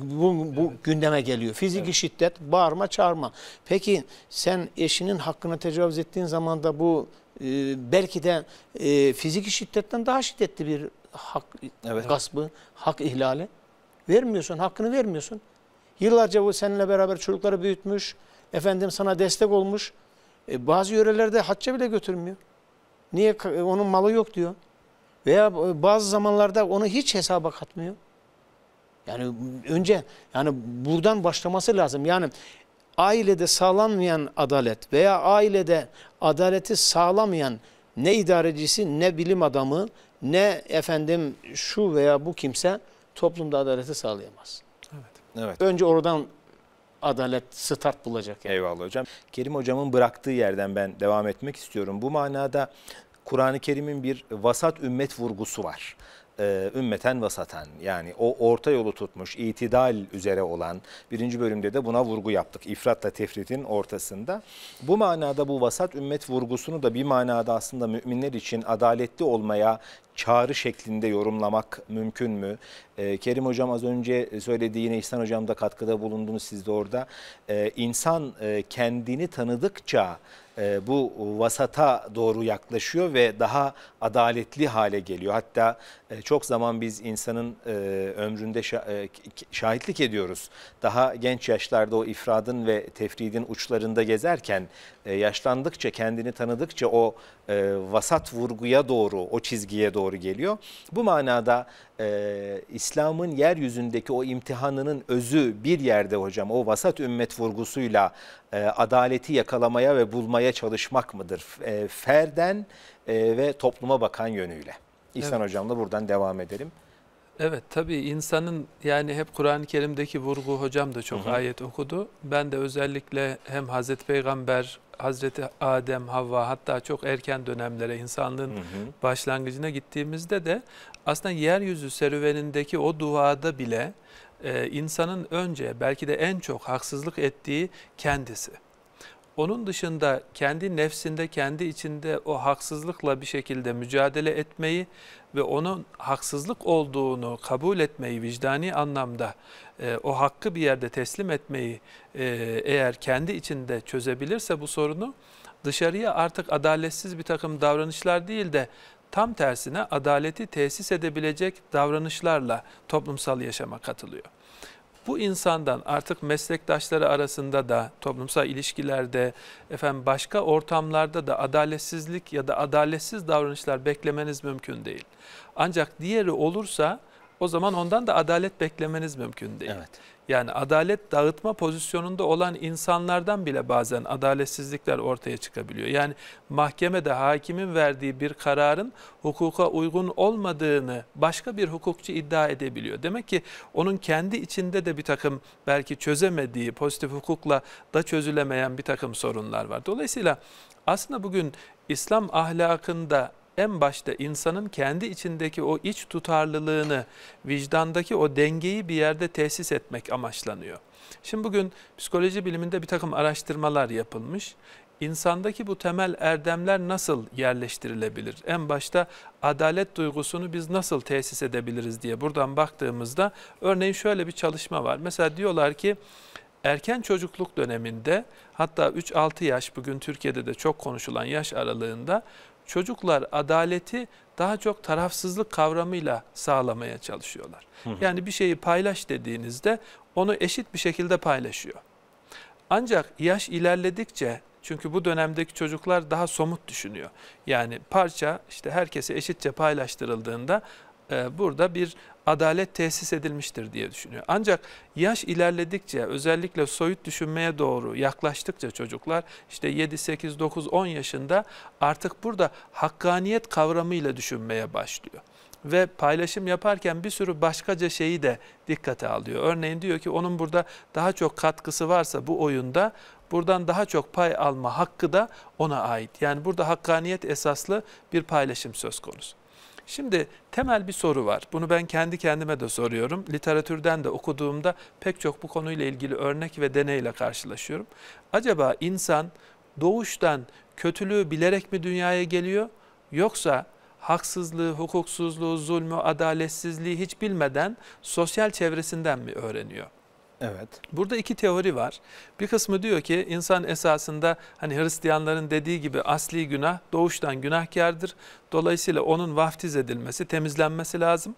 bu, bu evet. gündeme geliyor. Fiziki evet. şiddet, bağırma, çağırma. Peki sen eşinin hakkına tecavüz ettiğin zaman da bu e, belki de e, fiziki şiddetten daha şiddetli bir hak evet. gaspı, hak ihlali vermiyorsun, hakkını vermiyorsun. Yıllarca bu seninle beraber çocukları büyütmüş, efendim sana destek olmuş. E, bazı yörelerde hacca bile götürmüyor. Niye? E, onun malı yok diyor. Veya e, bazı zamanlarda onu hiç hesaba katmıyor. Yani önce yani buradan başlaması lazım. Yani ailede sağlanmayan adalet veya ailede adaleti sağlamayan ne idarecisi ne bilim adamı ne efendim şu veya bu kimse toplumda adaleti sağlayamaz. Evet. Evet. Önce oradan adalet start bulacak. Yani. Eyvallah hocam. Kerim hocamın bıraktığı yerden ben devam etmek istiyorum. Bu manada Kur'an-ı Kerim'in bir vasat ümmet vurgusu var ee, ümmeten vasaten yani o orta yolu tutmuş itidal üzere olan birinci bölümde de buna vurgu yaptık. ifratla tefritin ortasında. Bu manada bu vasat ümmet vurgusunu da bir manada aslında müminler için adaletli olmaya çağrı şeklinde yorumlamak mümkün mü? E, Kerim Hocam az önce söylediğine yine İhsan Hocam da katkıda bulundunuz siz de orada. E, insan e, kendini tanıdıkça e, bu vasata doğru yaklaşıyor ve daha adaletli hale geliyor. Hatta e, çok zaman biz insanın e, ömründe şa e, şahitlik ediyoruz. Daha genç yaşlarda o ifradın ve tefridin uçlarında gezerken e, yaşlandıkça, kendini tanıdıkça o e, vasat vurguya doğru, o çizgiye doğru geliyor. Bu manada e, İslam'ın yeryüzündeki o imtihanının özü bir yerde hocam o vasat ümmet vurgusuyla e, adaleti yakalamaya ve bulmaya çalışmak mıdır? E, ferden e, ve topluma bakan yönüyle. İhsan evet. Hocam'la buradan devam edelim. Evet tabii insanın yani hep Kur'an-ı Kerim'deki vurgu hocam da çok hı hı. ayet okudu. Ben de özellikle hem Hazreti Peygamber, Hazreti Adem, Havva hatta çok erken dönemlere insanlığın hı hı. başlangıcına gittiğimizde de aslında yeryüzü serüvenindeki o duada bile e, insanın önce belki de en çok haksızlık ettiği kendisi. Onun dışında kendi nefsinde, kendi içinde o haksızlıkla bir şekilde mücadele etmeyi ve onun haksızlık olduğunu kabul etmeyi vicdani anlamda e, o hakkı bir yerde teslim etmeyi e, eğer kendi içinde çözebilirse bu sorunu dışarıya artık adaletsiz bir takım davranışlar değil de tam tersine adaleti tesis edebilecek davranışlarla toplumsal yaşama katılıyor bu insandan artık meslektaşları arasında da toplumsal ilişkilerde efendim başka ortamlarda da adaletsizlik ya da adaletsiz davranışlar beklemeniz mümkün değil. Ancak diğeri olursa o zaman ondan da adalet beklemeniz mümkün değil. Evet. Yani adalet dağıtma pozisyonunda olan insanlardan bile bazen adaletsizlikler ortaya çıkabiliyor. Yani mahkemede hakimin verdiği bir kararın hukuka uygun olmadığını başka bir hukukçu iddia edebiliyor. Demek ki onun kendi içinde de bir takım belki çözemediği pozitif hukukla da çözülemeyen bir takım sorunlar var. Dolayısıyla aslında bugün İslam ahlakında en başta insanın kendi içindeki o iç tutarlılığını, vicdandaki o dengeyi bir yerde tesis etmek amaçlanıyor. Şimdi bugün psikoloji biliminde bir takım araştırmalar yapılmış. İnsandaki bu temel erdemler nasıl yerleştirilebilir? En başta adalet duygusunu biz nasıl tesis edebiliriz diye buradan baktığımızda örneğin şöyle bir çalışma var. Mesela diyorlar ki erken çocukluk döneminde hatta 3-6 yaş bugün Türkiye'de de çok konuşulan yaş aralığında çocuklar adaleti daha çok tarafsızlık kavramıyla sağlamaya çalışıyorlar. Hı hı. Yani bir şeyi paylaş dediğinizde onu eşit bir şekilde paylaşıyor. Ancak yaş ilerledikçe çünkü bu dönemdeki çocuklar daha somut düşünüyor. Yani parça işte herkese eşitçe paylaştırıldığında e, burada bir adalet tesis edilmiştir diye düşünüyor. Ancak yaş ilerledikçe özellikle soyut düşünmeye doğru yaklaştıkça çocuklar işte 7, 8, 9, 10 yaşında artık burada hakkaniyet kavramıyla düşünmeye başlıyor ve paylaşım yaparken bir sürü başkaca şeyi de dikkate alıyor. Örneğin diyor ki onun burada daha çok katkısı varsa bu oyunda buradan daha çok pay alma hakkı da ona ait. Yani burada hakkaniyet esaslı bir paylaşım söz konusu. Şimdi temel bir soru var. Bunu ben kendi kendime de soruyorum. Literatürden de okuduğumda pek çok bu konuyla ilgili örnek ve deneyle karşılaşıyorum. Acaba insan doğuştan kötülüğü bilerek mi dünyaya geliyor yoksa haksızlığı, hukuksuzluğu, zulmü, adaletsizliği hiç bilmeden sosyal çevresinden mi öğreniyor? Evet. Burada iki teori var. Bir kısmı diyor ki insan esasında hani Hristiyanların dediği gibi asli günah doğuştan günahkardır. Dolayısıyla onun vaftiz edilmesi, temizlenmesi lazım.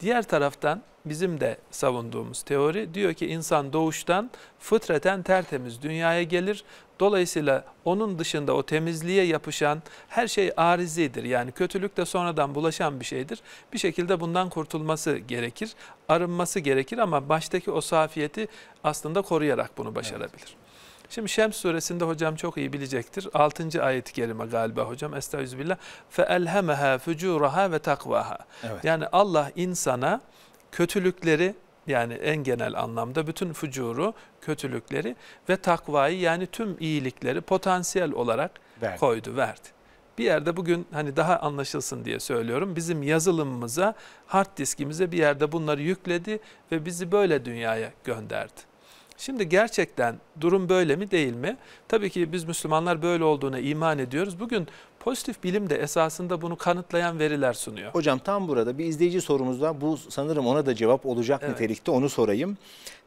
Diğer taraftan bizim de savunduğumuz teori diyor ki insan doğuştan fıtraten tertemiz dünyaya gelir. Dolayısıyla onun dışında o temizliğe yapışan her şey arizidir. Yani kötülük de sonradan bulaşan bir şeydir. Bir şekilde bundan kurtulması gerekir, arınması gerekir ama baştaki o safiyeti aslında koruyarak bunu başarabilir. Evet. Şimdi Şems suresinde hocam çok iyi bilecektir. 6. ayet-i kerime galiba hocam. Estağfirullah. فَاَلْهَمَهَا فُجُورَهَا ve takvaha. Evet. Yani Allah insana kötülükleri yani en genel anlamda bütün fucuru, kötülükleri ve takvayı yani tüm iyilikleri potansiyel olarak verdi. koydu, verdi. Bir yerde bugün hani daha anlaşılsın diye söylüyorum. Bizim yazılımımıza, hard diskimize bir yerde bunları yükledi ve bizi böyle dünyaya gönderdi. Şimdi gerçekten durum böyle mi değil mi? Tabii ki biz Müslümanlar böyle olduğuna iman ediyoruz. Bugün pozitif bilim de esasında bunu kanıtlayan veriler sunuyor. Hocam tam burada bir izleyici sorumuz var. Bu sanırım ona da cevap olacak evet. nitelikte onu sorayım.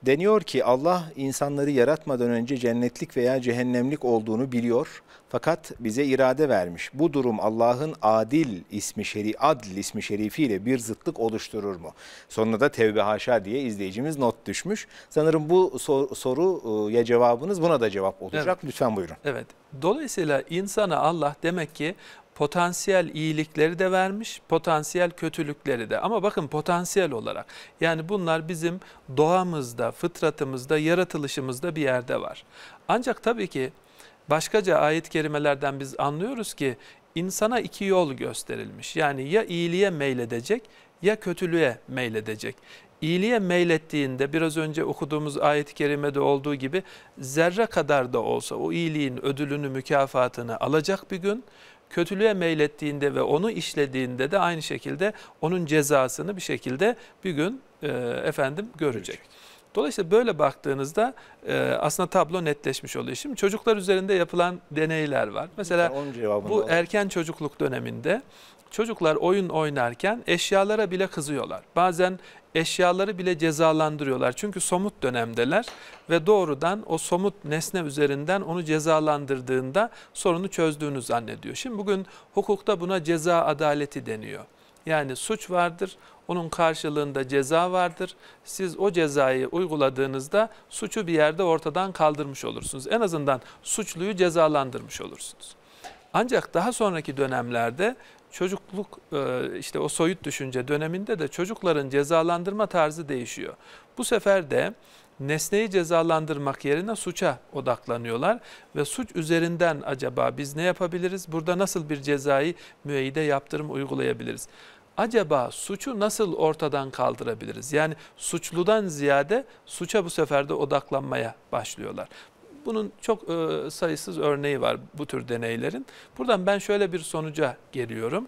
Deniyor ki Allah insanları yaratmadan önce cennetlik veya cehennemlik olduğunu biliyor. Fakat bize irade vermiş. Bu durum Allah'ın adil ismi şeri, adil ismi şerifiyle bir zıtlık oluşturur mu? Sonuna da tevbe haşa diye izleyicimiz not düşmüş. Sanırım bu sor, soru e, ya cevabınız buna da cevap olacak. Evet. Lütfen buyurun. Evet. Dolayısıyla insana Allah demek ki potansiyel iyilikleri de vermiş, potansiyel kötülükleri de. Ama bakın potansiyel olarak yani bunlar bizim doğamızda, fıtratımızda, yaratılışımızda bir yerde var. Ancak tabii ki başkaca ayet kerimelerden biz anlıyoruz ki insana iki yol gösterilmiş. Yani ya iyiliğe meyledecek ya kötülüğe meyledecek. İyiliğe meylettiğinde biraz önce okuduğumuz ayet-i kerimede olduğu gibi zerre kadar da olsa o iyiliğin ödülünü, mükafatını alacak bir gün kötülüğe meylettiğinde ve onu işlediğinde de aynı şekilde onun cezasını bir şekilde bir gün e, efendim görecek. Dolayısıyla böyle baktığınızda e, aslında tablo netleşmiş oluyor. Şimdi çocuklar üzerinde yapılan deneyler var. Mesela bu erken çocukluk döneminde çocuklar oyun oynarken eşyalara bile kızıyorlar. Bazen eşyaları bile cezalandırıyorlar. Çünkü somut dönemdeler ve doğrudan o somut nesne üzerinden onu cezalandırdığında sorunu çözdüğünü zannediyor. Şimdi bugün hukukta buna ceza adaleti deniyor. Yani suç vardır, onun karşılığında ceza vardır. Siz o cezayı uyguladığınızda suçu bir yerde ortadan kaldırmış olursunuz. En azından suçluyu cezalandırmış olursunuz. Ancak daha sonraki dönemlerde çocukluk e, işte o soyut düşünce döneminde de çocukların cezalandırma tarzı değişiyor. Bu sefer de nesneyi cezalandırmak yerine suça odaklanıyorlar ve suç üzerinden acaba biz ne yapabiliriz? Burada nasıl bir cezai müeyyide yaptırım uygulayabiliriz? Acaba suçu nasıl ortadan kaldırabiliriz? Yani suçludan ziyade suça bu sefer de odaklanmaya başlıyorlar. Bunun çok e, sayısız örneği var bu tür deneylerin. Buradan ben şöyle bir sonuca geliyorum.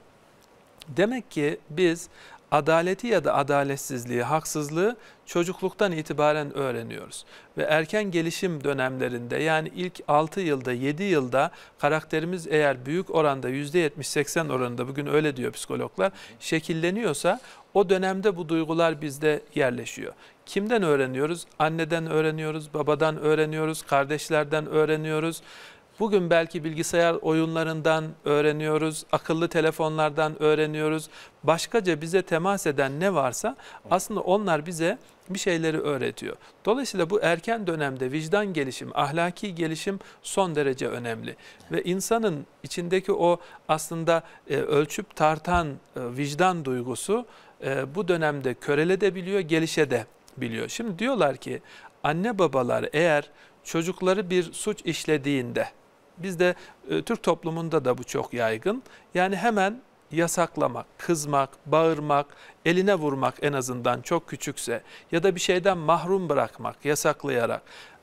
Demek ki biz adaleti ya da adaletsizliği, haksızlığı çocukluktan itibaren öğreniyoruz. Ve erken gelişim dönemlerinde yani ilk 6 yılda 7 yılda karakterimiz eğer büyük oranda %70-80 oranında bugün öyle diyor psikologlar şekilleniyorsa o dönemde bu duygular bizde yerleşiyor. Kimden öğreniyoruz? Anneden öğreniyoruz, babadan öğreniyoruz, kardeşlerden öğreniyoruz. Bugün belki bilgisayar oyunlarından öğreniyoruz, akıllı telefonlardan öğreniyoruz. Başkaca bize temas eden ne varsa aslında onlar bize bir şeyleri öğretiyor. Dolayısıyla bu erken dönemde vicdan gelişim, ahlaki gelişim son derece önemli. Ve insanın içindeki o aslında e, ölçüp tartan e, vicdan duygusu e, bu dönemde körele de biliyor gelişe de biliyor. Şimdi diyorlar ki anne babalar eğer çocukları bir suç işlediğinde, bizde e, Türk toplumunda da bu çok yaygın. Yani hemen yasaklamak, kızmak, bağırmak, eline vurmak en azından çok küçükse ya da bir şeyden mahrum bırakmak, yasaklayarak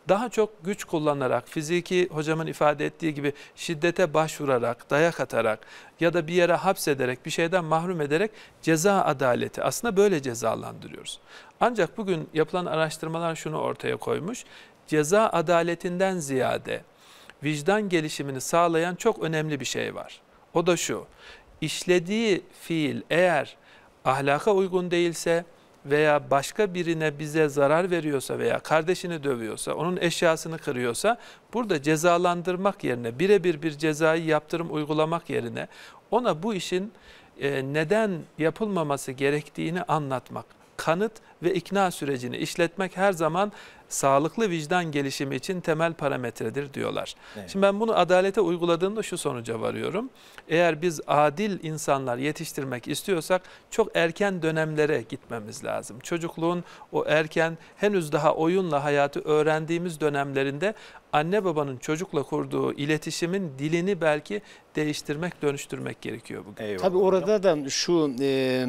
daha çok güç kullanarak, fiziki hocamın ifade ettiği gibi şiddete başvurarak, dayak atarak ya da bir yere hapsederek, bir şeyden mahrum ederek ceza adaleti aslında böyle cezalandırıyoruz. Ancak bugün yapılan araştırmalar şunu ortaya koymuş, ceza adaletinden ziyade vicdan gelişimini sağlayan çok önemli bir şey var. O da şu, işlediği fiil eğer ahlaka uygun değilse, veya başka birine bize zarar veriyorsa veya kardeşini dövüyorsa, onun eşyasını kırıyorsa burada cezalandırmak yerine birebir bir cezayı yaptırım uygulamak yerine ona bu işin e, neden yapılmaması gerektiğini anlatmak kanıt ve ikna sürecini işletmek her zaman sağlıklı vicdan gelişimi için temel parametredir diyorlar. Evet. Şimdi ben bunu adalete uyguladığımda şu sonuca varıyorum. Eğer biz adil insanlar yetiştirmek istiyorsak çok erken dönemlere gitmemiz lazım. Çocukluğun o erken henüz daha oyunla hayatı öğrendiğimiz dönemlerinde anne babanın çocukla kurduğu iletişimin dilini belki değiştirmek, dönüştürmek gerekiyor bugün. Eyvallah. Tabii orada da şu e,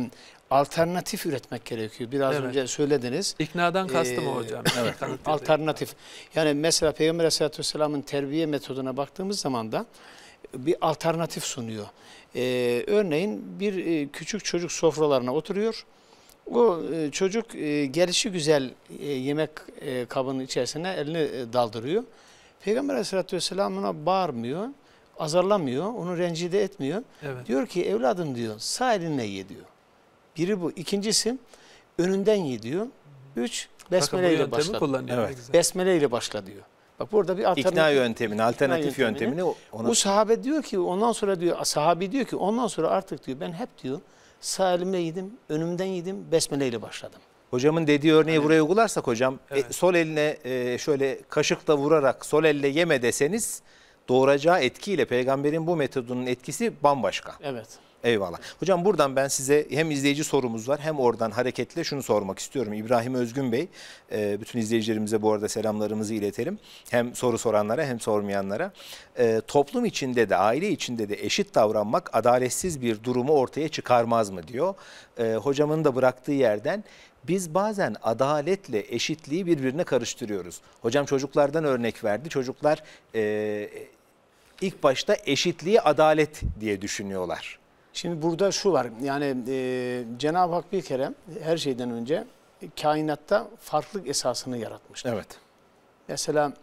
alternatif üretmek gerekiyor. Biraz evet. önce söylediniz. İknadan kastım ee, hocam. Evet. (laughs) alternatif. Yani mesela Peygamber Aleyhisselatü Vesselam'ın terbiye metoduna baktığımız zaman da bir alternatif sunuyor. Ee, örneğin bir e, küçük çocuk sofralarına oturuyor. O e, çocuk e, gelişi güzel yemek kabının içerisine elini daldırıyor. Peygamber Aleyhisselatü Vesselam ona bağırmıyor, azarlamıyor, onu rencide etmiyor. Evet. Diyor ki evladım diyor sağ elinle ye diyor. Biri bu. İkincisi önünden ye diyor. Üç besmele ile başla. Kullanıyor. Evet. Besmele ile başla diyor. Bak burada bir alternatif, ikna yöntemini, alternatif ikna yöntemini, yöntemini Bu sahabe diyor ki ondan sonra diyor sahabi diyor ki ondan sonra artık diyor ben hep diyor sağ elimle yedim, önümden yedim, besmele ile başladım. Hocamın dediği örneği yani, buraya uygularsak hocam e, evet. e, sol eline e, şöyle kaşıkla vurarak sol elle yeme deseniz doğuracağı etkiyle peygamberin bu metodunun etkisi bambaşka. Evet. Eyvallah. Hocam buradan ben size hem izleyici sorumuz var hem oradan hareketle şunu sormak istiyorum. İbrahim Özgün Bey, e, bütün izleyicilerimize bu arada selamlarımızı iletelim. Hem soru soranlara hem sormayanlara. E, toplum içinde de aile içinde de eşit davranmak adaletsiz bir durumu ortaya çıkarmaz mı diyor. E, hocamın da bıraktığı yerden biz bazen adaletle eşitliği birbirine karıştırıyoruz. Hocam çocuklardan örnek verdi. Çocuklar ilk başta eşitliği adalet diye düşünüyorlar. Şimdi burada şu var yani e, Cenab-ı Hak bir kere her şeyden önce kainatta farklılık esasını yaratmıştır. Evet. Mesela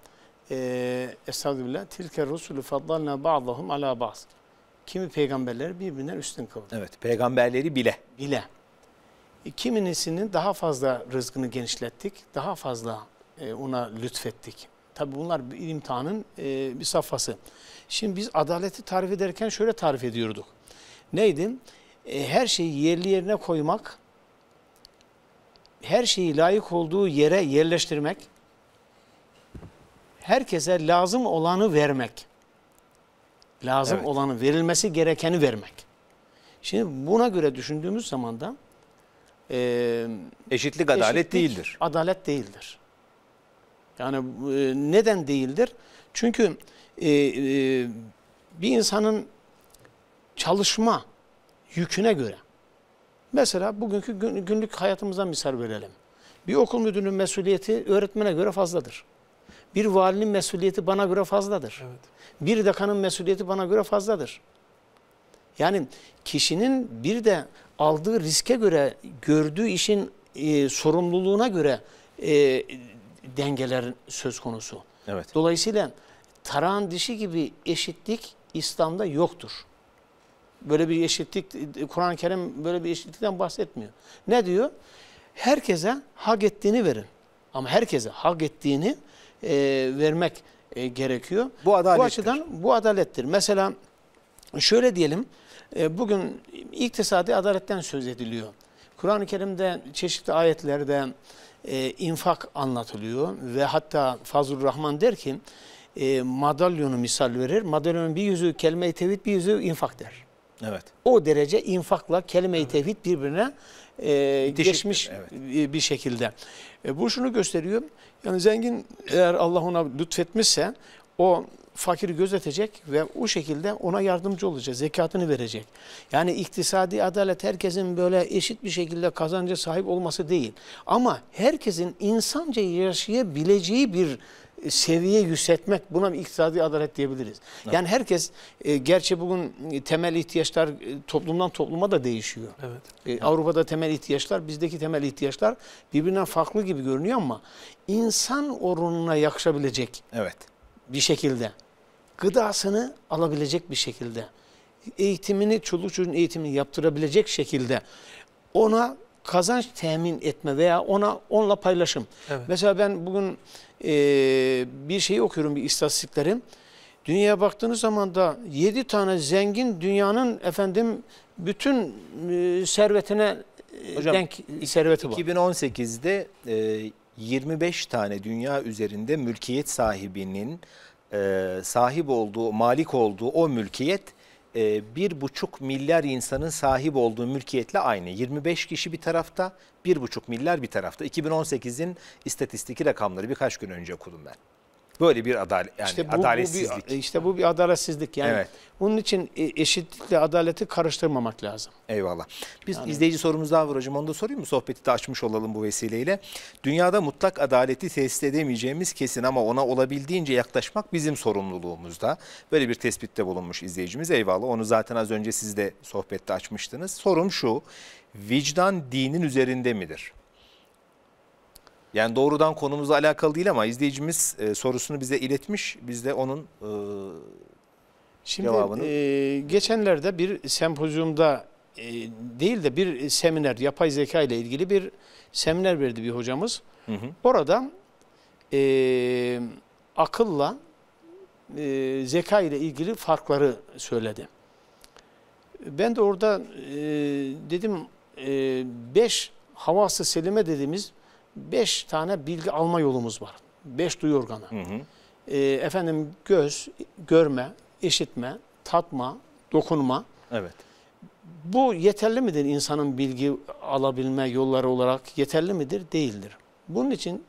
e, Estağfirullah tilke rusulü faddalna ba'dahum ala ba'd. Kimi peygamberleri birbirinden üstün kıldı. Evet peygamberleri bile. Bile. E, kiminisinin daha fazla rızkını genişlettik, daha fazla e, ona lütfettik. Tabi bunlar bir imtihanın e, bir safhası. Şimdi biz adaleti tarif ederken şöyle tarif ediyorduk neydi? E, her şeyi yerli yerine koymak, her şeyi layık olduğu yere yerleştirmek, herkese lazım olanı vermek. Lazım evet. olanı, verilmesi gerekeni vermek. Şimdi buna göre düşündüğümüz zaman da e, eşitlik adalet eşitlik, değildir. Adalet değildir. Yani e, neden değildir? Çünkü e, e, bir insanın çalışma yüküne göre. Mesela bugünkü günlük hayatımızdan misal verelim. Bir okul müdürünün mesuliyeti öğretmene göre fazladır. Bir valinin mesuliyeti bana göre fazladır. Evet. Bir dekanın mesuliyeti bana göre fazladır. Yani kişinin bir de aldığı riske göre, gördüğü işin e, sorumluluğuna göre e, dengeler söz konusu. Evet. Dolayısıyla tarağın dişi gibi eşitlik İslam'da yoktur. Böyle bir eşitlik, Kur'an-ı Kerim böyle bir eşitlikten bahsetmiyor. Ne diyor? Herkese hak ettiğini verin. Ama herkese hak ettiğini e, vermek e, gerekiyor. Bu adalettir. Bu açıdan bu adalettir. Mesela şöyle diyelim, e, bugün iktisadi adaletten söz ediliyor. Kur'an-ı Kerim'de çeşitli ayetlerde e, infak anlatılıyor ve hatta fazıl Rahman der ki, e, madalyonu misal verir. Madalyonun bir yüzü kelime-i tevhid, bir yüzü infak der. Evet. O derece infakla kelime-i evet. tevhid birbirine e, geçmiş evet. bir şekilde. E, bu şunu gösteriyor. Yani zengin eğer Allah ona lütfetmişse o fakiri gözetecek ve o şekilde ona yardımcı olacak, zekatını verecek. Yani iktisadi adalet herkesin böyle eşit bir şekilde kazanca sahip olması değil. Ama herkesin insanca yaşayabileceği bir seviye yükseltmek buna iktisadi adalet diyebiliriz. Evet. Yani herkes e, gerçi bugün e, temel ihtiyaçlar e, toplumdan topluma da değişiyor. Evet. E, Avrupa'da temel ihtiyaçlar bizdeki temel ihtiyaçlar birbirinden farklı gibi görünüyor ama insan oranına yakışabilecek. Evet. Bir şekilde gıdasını alabilecek bir şekilde eğitimini çoluk çocuğun eğitimini yaptırabilecek şekilde ona kazanç temin etme veya ona onunla paylaşım. Evet. Mesela ben bugün e, bir şeyi okuyorum bir istatistiklerim. Dünyaya baktığınız zaman da 7 tane zengin dünyanın efendim bütün e, servetine e, Hocam, denk serveti var. 2018'de e, 25 tane dünya üzerinde mülkiyet sahibinin e, sahip olduğu, malik olduğu o mülkiyet e, bir buçuk milyar insanın sahip olduğu mülkiyetle aynı. 25 kişi bir tarafta, bir buçuk milyar bir tarafta. 2018'in istatistik rakamları birkaç gün önce okudum ben. Böyle bir adalet yani işte bu, adaletsizlik. Bu bir, işte bu bir adaletsizlik yani. Evet. Bunun için e, eşitlikle adaleti karıştırmamak lazım. Eyvallah. Biz yani... izleyici sorumuz daha var hocam. Onu da sorayım mı? Sohbeti de açmış olalım bu vesileyle. Dünyada mutlak adaleti tesis edemeyeceğimiz kesin ama ona olabildiğince yaklaşmak bizim sorumluluğumuzda. Böyle bir tespitte bulunmuş izleyicimiz. Eyvallah. Onu zaten az önce siz de sohbette açmıştınız. Sorum şu. Vicdan dinin üzerinde midir? Yani doğrudan konumuzla alakalı değil ama izleyicimiz e, sorusunu bize iletmiş. Biz de onun e, Şimdi, cevabını... E, geçenlerde bir sempozyumda e, değil de bir seminer, yapay zeka ile ilgili bir seminer verdi bir hocamız. Hı hı. Orada e, akılla e, zeka ile ilgili farkları söyledi. Ben de orada e, dedim 5 e, havası selime dediğimiz beş tane bilgi alma yolumuz var. Beş duyu organı. Hı hı. E, efendim göz, görme, işitme, tatma, dokunma. Evet. Bu yeterli midir insanın bilgi alabilme yolları olarak? Yeterli midir? Değildir. Bunun için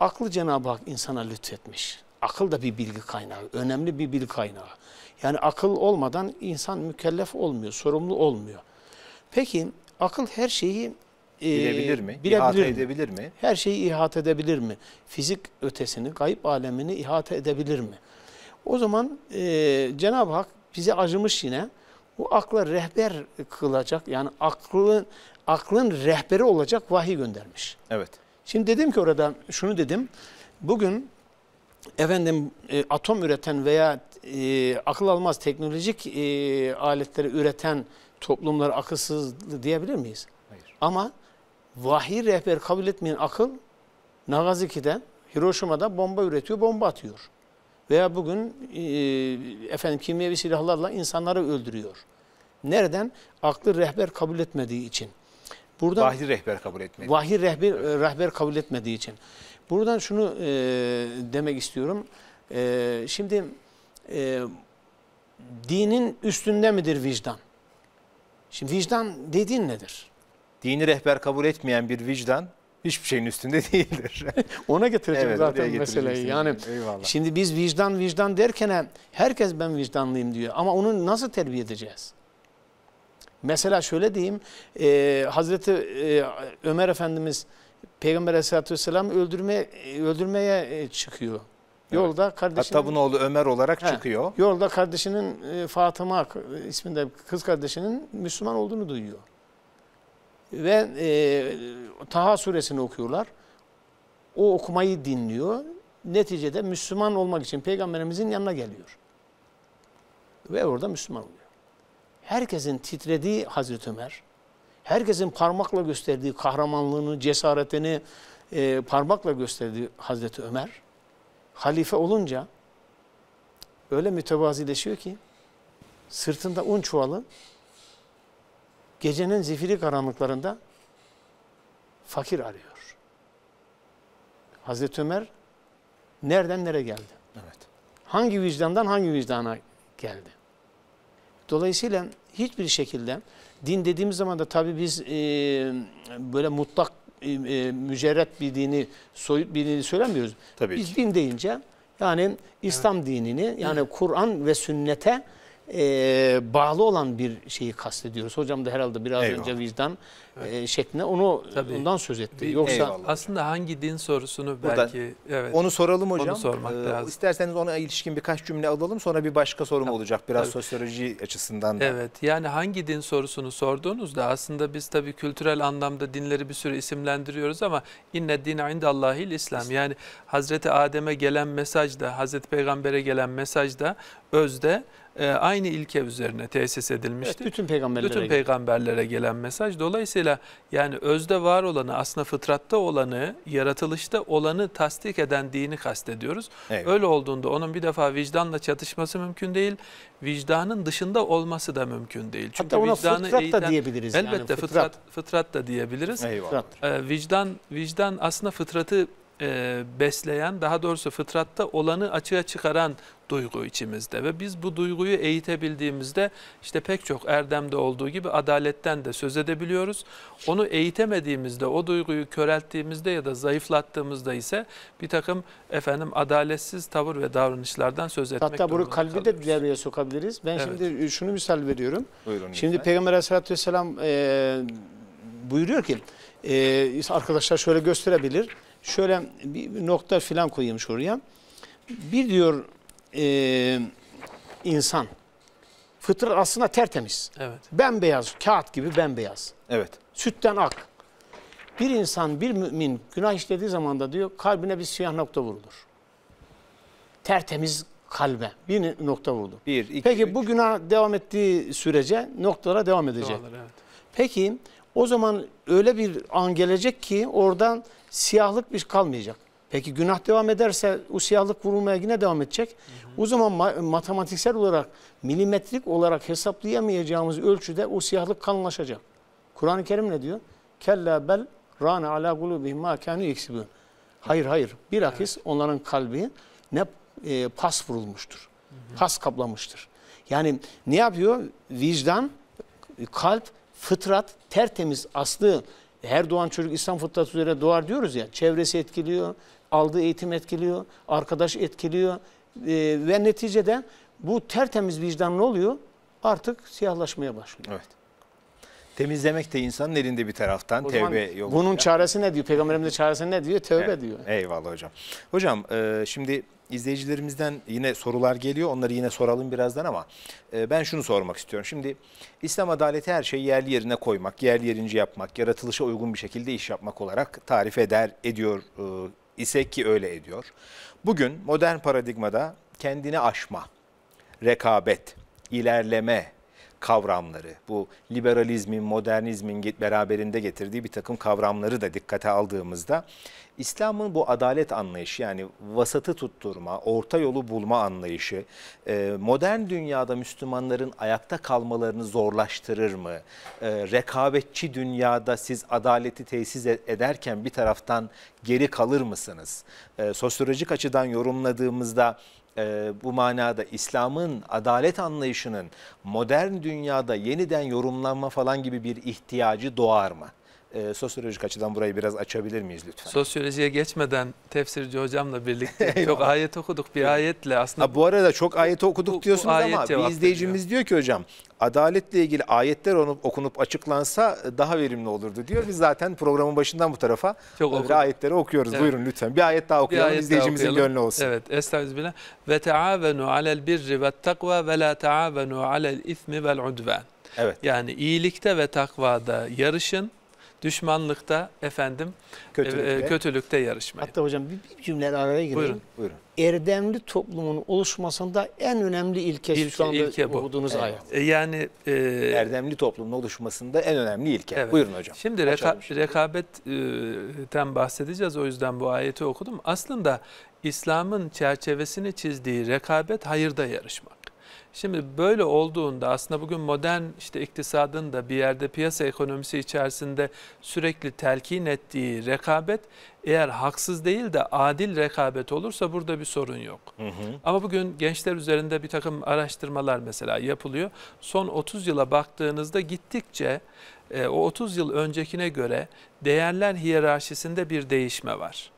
aklı Cenab-ı Hak insana lütfetmiş. Akıl da bir bilgi kaynağı, önemli bir bilgi kaynağı. Yani akıl olmadan insan mükellef olmuyor, sorumlu olmuyor. Peki akıl her şeyi e, bilebilir mi? Bilebilir ihata mi? edebilir mi? Her şeyi ihata edebilir mi? Fizik ötesini, kayıp alemini ihate edebilir mi? O zaman e, Cenab-ı Hak bize acımış yine. Bu akla rehber kılacak yani aklın aklın rehberi olacak vahiy göndermiş. Evet. Şimdi dedim ki orada şunu dedim. Bugün efendim e, atom üreten veya e, akıl almaz teknolojik e, aletleri üreten toplumlar akılsız diyebilir miyiz? Hayır. Ama vahiy rehber kabul etmeyen akıl Nagasaki'de, Hiroşima'da bomba üretiyor, bomba atıyor. Veya bugün e, efendim kimyevi silahlarla insanları öldürüyor. Nereden? Aklı rehber kabul etmediği için. Burada vahiy rehber kabul etmedi Vahiy rehber e, rehber kabul etmediği için. Buradan şunu e, demek istiyorum. E, şimdi e, dinin üstünde midir vicdan? Şimdi vicdan dediğin nedir? dini rehber kabul etmeyen bir vicdan hiçbir şeyin üstünde (laughs) değildir. (laughs) Ona getireceğim evet, zaten meseleyi. Yani Eyvallah. şimdi biz vicdan vicdan derken herkes ben vicdanlıyım diyor ama onu nasıl terbiye edeceğiz? Mesela şöyle diyeyim, e, Hazreti e, Ömer Efendimiz Peygamber Aleyhisselatü Vesselam öldürme, öldürmeye e, çıkıyor. Yolda evet. kardeşinin... Hatta bunun oğlu Ömer olarak he, çıkıyor. Yolda kardeşinin e, Fatıma isminde kız kardeşinin Müslüman olduğunu duyuyor ve e, Taha suresini okuyorlar. O okumayı dinliyor. Neticede Müslüman olmak için peygamberimizin yanına geliyor. Ve orada Müslüman oluyor. Herkesin titrediği Hazreti Ömer, herkesin parmakla gösterdiği kahramanlığını, cesaretini e, parmakla gösterdiği Hazreti Ömer, halife olunca öyle mütevazileşiyor ki sırtında un çuvalı gecenin zifiri karanlıklarında fakir arıyor. Hazreti Ömer nereden nereye geldi? Evet. Hangi vicdandan hangi vicdana geldi? Dolayısıyla hiçbir şekilde din dediğimiz zaman da tabii biz e, böyle mutlak e, e mücerret bir dini, soyut bir dini söylemiyoruz. Tabii biz ki. din deyince yani İslam evet. dinini yani evet. Kur'an ve sünnete e, bağlı olan bir şeyi kastediyoruz. Hocam da herhalde biraz eyvallah. önce vicdan evet. e, şeklinde onu Tabii. ondan söz etti. Yoksa eyvallah. aslında hangi din sorusunu Buradan, belki evet. Onu soralım hocam. Onu sormak ee, lazım. İsterseniz ona ilişkin birkaç cümle alalım sonra bir başka sorum tabii, olacak biraz tabii. sosyoloji açısından da. Evet. Yani hangi din sorusunu sorduğunuzda aslında biz tabii kültürel anlamda dinleri bir sürü isimlendiriyoruz ama inne din indallahil İslam. Yani Hazreti Adem'e gelen mesaj da Hazreti Peygamber'e gelen mesaj da özde e, aynı ilke üzerine tesis edilmiştir. Evet, bütün peygamberlere bütün peygamberlere gelen mesaj. Dolayısıyla yani özde var olanı, aslında fıtratta olanı, yaratılışta olanı tasdik eden dini kastediyoruz. Evet. Öyle olduğunda onun bir defa vicdanla çatışması mümkün değil. Vicdanın dışında olması da mümkün değil. Çünkü Hatta ona vicdanı fıtrat eğiten, da diyebiliriz. Elbette yani fıtrat. fıtrat da diyebiliriz. Ee, vicdan vicdan aslında fıtratı e, besleyen, daha doğrusu fıtratta olanı açığa çıkaran duygu içimizde ve biz bu duyguyu eğitebildiğimizde işte pek çok erdemde olduğu gibi adaletten de söz edebiliyoruz. Onu eğitemediğimizde, o duyguyu körelttiğimizde ya da zayıflattığımızda ise bir takım efendim adaletsiz tavır ve davranışlardan söz etmek Hatta bunu kalbi kalıyoruz. de devreye sokabiliriz. Ben evet. şimdi e, şunu misal veriyorum. Buyurun şimdi lütfen. Peygamber aleyhissalatü vesselam e, buyuruyor ki e, arkadaşlar şöyle gösterebilir şöyle bir nokta filan koymuş oraya. Bir diyor e, insan fıtrat aslında tertemiz. Evet. Bembeyaz, kağıt gibi bembeyaz. Evet. Sütten ak. Bir insan, bir mümin günah işlediği zaman da diyor kalbine bir siyah nokta vurulur. Tertemiz kalbe bir nokta vurdu. Bir, iki, Peki üç. bu günah devam ettiği sürece noktalara devam edecek. Doğrudur, evet. Peki o zaman öyle bir an gelecek ki oradan siyahlık bir kalmayacak. Peki günah devam ederse o siyahlık vurulmaya yine devam edecek. Hı hı. O zaman ma matematiksel olarak, milimetrik olarak hesaplayamayacağımız ölçüde o siyahlık kanlaşacak. Kur'an-ı Kerim ne diyor? Kella bel rane ala gulubihim ma kânü yeksibûn. Hayır hayır. Bilakis evet. onların kalbi ne e, pas vurulmuştur. Hı hı. Pas kaplamıştır. Yani ne yapıyor? Vicdan, kalp, fıtrat tertemiz aslı her doğan çocuk İslam fıtratı üzere doğar diyoruz ya. Çevresi etkiliyor, aldığı eğitim etkiliyor, arkadaş etkiliyor e, ve neticede bu tertemiz vicdan ne oluyor? Artık siyahlaşmaya başlıyor. Evet. Temizlemek de insanın elinde bir taraftan o tevbe yolu. Bunun çaresi ne diyor? Peygamberimiz çaresi ne diyor? Tevbe evet. diyor. Eyvallah hocam. Hocam e, şimdi izleyicilerimizden yine sorular geliyor. Onları yine soralım birazdan ama e, ben şunu sormak istiyorum. Şimdi İslam adaleti her şeyi yerli yerine koymak, yerli yerince yapmak, yaratılışa uygun bir şekilde iş yapmak olarak tarif eder, ediyor e, ise ki öyle ediyor. Bugün modern paradigmada kendini aşma, rekabet, ilerleme kavramları, bu liberalizmin, modernizmin beraberinde getirdiği bir takım kavramları da dikkate aldığımızda İslam'ın bu adalet anlayışı yani vasatı tutturma, orta yolu bulma anlayışı e, modern dünyada Müslümanların ayakta kalmalarını zorlaştırır mı? E, rekabetçi dünyada siz adaleti tesis e, ederken bir taraftan geri kalır mısınız? Sosyolojik açıdan yorumladığımızda bu manada İslam'ın adalet anlayışının modern dünyada yeniden yorumlanma falan gibi bir ihtiyacı doğar mı? E, sosyolojik açıdan burayı biraz açabilir miyiz lütfen? Sosyolojiye geçmeden tefsirci hocamla birlikte (laughs) çok ayet okuduk bir ayetle aslında. Ha, bu arada çok ayet okuduk bu, diyorsunuz bu ayet ama bir izleyicimiz veriyor. diyor ki hocam adaletle ilgili ayetler onup, okunup açıklansa e, daha verimli olurdu diyor. Biz zaten programın başından bu tarafa çok okuduk. ayetleri okuyoruz. Evet. Buyurun lütfen bir ayet daha okuyalım ayet izleyicimizin daha gönlü olsun. Evet estağfirullah. Ve teavenu alel birri ve takva ve la teavenu alel ismi vel udvan. Evet. Yani iyilikte ve takvada yarışın düşmanlıkta efendim e, kötülükte, e, kötülükte yarışmayın. Hatta hocam bir, bir cümle araya gireyim. Buyurun. Buyurun. Erdemli toplumun oluşmasında en önemli ilke, ilke şu anda ilke bu. okuduğunuz evet. ayet. E, yani e, erdemli toplumun oluşmasında en önemli ilke. Evet. Buyurun hocam. Şimdi reka rekabetten bahsedeceğiz o yüzden bu ayeti okudum. Aslında İslam'ın çerçevesini çizdiği rekabet hayırda yarışmak. Şimdi böyle olduğunda aslında bugün modern işte iktisadın da bir yerde piyasa ekonomisi içerisinde sürekli telkin ettiği rekabet eğer haksız değil de adil rekabet olursa burada bir sorun yok. Hı hı. Ama bugün gençler üzerinde bir takım araştırmalar mesela yapılıyor. Son 30 yıla baktığınızda gittikçe e, o 30 yıl öncekine göre değerler hiyerarşisinde bir değişme var.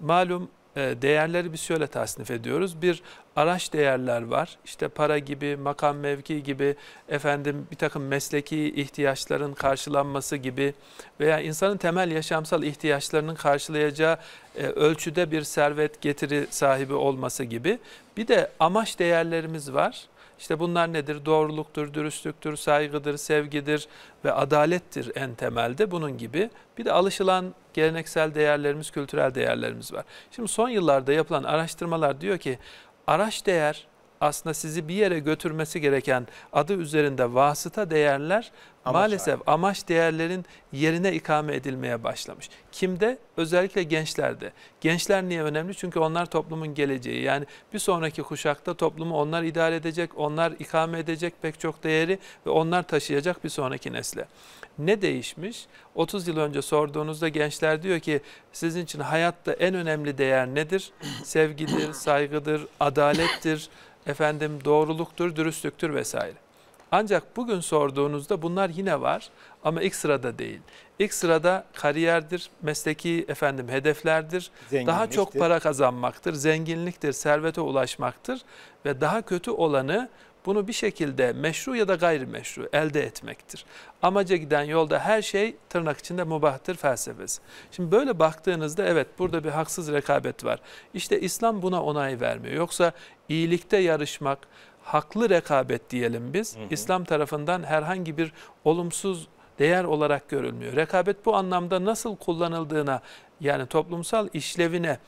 Malum e, değerleri biz şöyle tasnif ediyoruz. Bir araç değerler var. İşte para gibi, makam mevki gibi, efendim bir takım mesleki ihtiyaçların karşılanması gibi veya insanın temel yaşamsal ihtiyaçlarının karşılayacağı e, ölçüde bir servet getiri sahibi olması gibi. Bir de amaç değerlerimiz var. İşte bunlar nedir? Doğruluktur, dürüstlüktür, saygıdır, sevgidir ve adalettir en temelde bunun gibi. Bir de alışılan geleneksel değerlerimiz, kültürel değerlerimiz var. Şimdi son yıllarda yapılan araştırmalar diyor ki araç değer aslında sizi bir yere götürmesi gereken adı üzerinde vasıta değerler amaç maalesef abi. amaç değerlerin yerine ikame edilmeye başlamış. Kimde? Özellikle gençlerde. Gençler niye önemli? Çünkü onlar toplumun geleceği. Yani bir sonraki kuşakta toplumu onlar idare edecek, onlar ikame edecek pek çok değeri ve onlar taşıyacak bir sonraki nesle. Ne değişmiş? 30 yıl önce sorduğunuzda gençler diyor ki sizin için hayatta en önemli değer nedir? Sevgidir, saygıdır, adalettir, efendim doğruluktur, dürüstlüktür vesaire. Ancak bugün sorduğunuzda bunlar yine var ama ilk sırada değil. İlk sırada kariyerdir, mesleki efendim hedeflerdir, daha çok para kazanmaktır, zenginliktir, servete ulaşmaktır ve daha kötü olanı bunu bir şekilde meşru ya da gayrimeşru elde etmektir. Amaca giden yolda her şey tırnak içinde mubahtır felsefesi. Şimdi böyle baktığınızda evet burada bir haksız rekabet var. İşte İslam buna onay vermiyor. Yoksa iyilikte yarışmak, haklı rekabet diyelim biz. Hı hı. İslam tarafından herhangi bir olumsuz değer olarak görülmüyor. Rekabet bu anlamda nasıl kullanıldığına yani toplumsal işlevine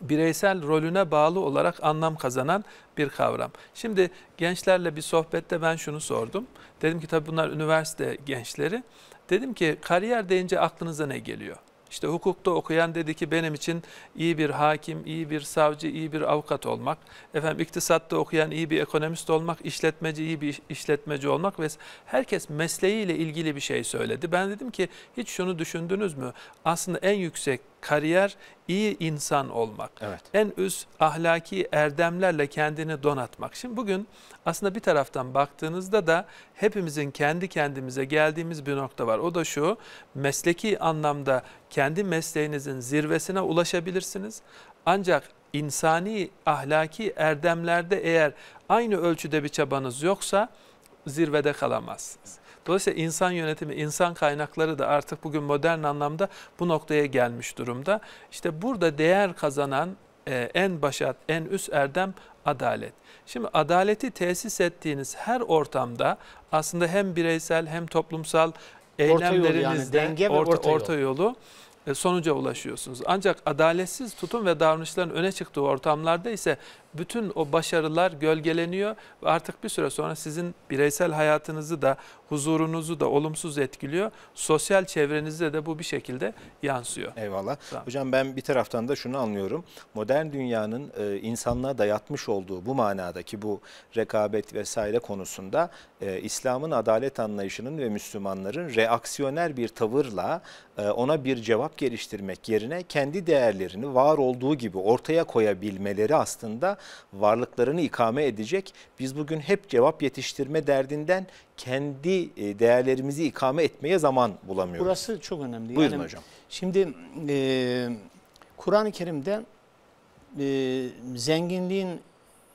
bireysel rolüne bağlı olarak anlam kazanan bir kavram. Şimdi gençlerle bir sohbette ben şunu sordum. Dedim ki tabii bunlar üniversite gençleri. Dedim ki kariyer deyince aklınıza ne geliyor? İşte hukukta okuyan dedi ki benim için iyi bir hakim, iyi bir savcı, iyi bir avukat olmak. Efendim iktisatta okuyan iyi bir ekonomist olmak, işletmeci iyi bir işletmeci olmak ve herkes mesleğiyle ilgili bir şey söyledi. Ben dedim ki hiç şunu düşündünüz mü? Aslında en yüksek kariyer iyi insan olmak. Evet. En üst ahlaki erdemlerle kendini donatmak. Şimdi bugün aslında bir taraftan baktığınızda da hepimizin kendi kendimize geldiğimiz bir nokta var. O da şu mesleki anlamda kendi mesleğinizin zirvesine ulaşabilirsiniz. Ancak insani ahlaki erdemlerde eğer aynı ölçüde bir çabanız yoksa zirvede kalamazsınız. Dolayısıyla insan yönetimi, insan kaynakları da artık bugün modern anlamda bu noktaya gelmiş durumda. İşte burada değer kazanan e, en başat, en üst erdem adalet. Şimdi adaleti tesis ettiğiniz her ortamda aslında hem bireysel hem toplumsal eylemlerinizde orta, yolu yani, orta, orta, orta yolu, yolu sonuca ulaşıyorsunuz. Ancak adaletsiz tutum ve davranışların öne çıktığı ortamlarda ise bütün o başarılar gölgeleniyor ve artık bir süre sonra sizin bireysel hayatınızı da huzurunuzu da olumsuz etkiliyor. Sosyal çevrenizde de bu bir şekilde yansıyor. Eyvallah. Tamam. Hocam ben bir taraftan da şunu anlıyorum. Modern dünyanın e, insanlığa dayatmış olduğu bu manadaki bu rekabet vesaire konusunda e, İslam'ın adalet anlayışının ve Müslümanların reaksiyoner bir tavırla e, ona bir cevap geliştirmek yerine kendi değerlerini var olduğu gibi ortaya koyabilmeleri aslında varlıklarını ikame edecek. Biz bugün hep cevap yetiştirme derdinden kendi e, değerlerimizi ikame etmeye zaman bulamıyoruz. Burası çok önemli. Buyurun yani, hocam. Şimdi e, Kur'an-ı Kerim'de e, zenginliğin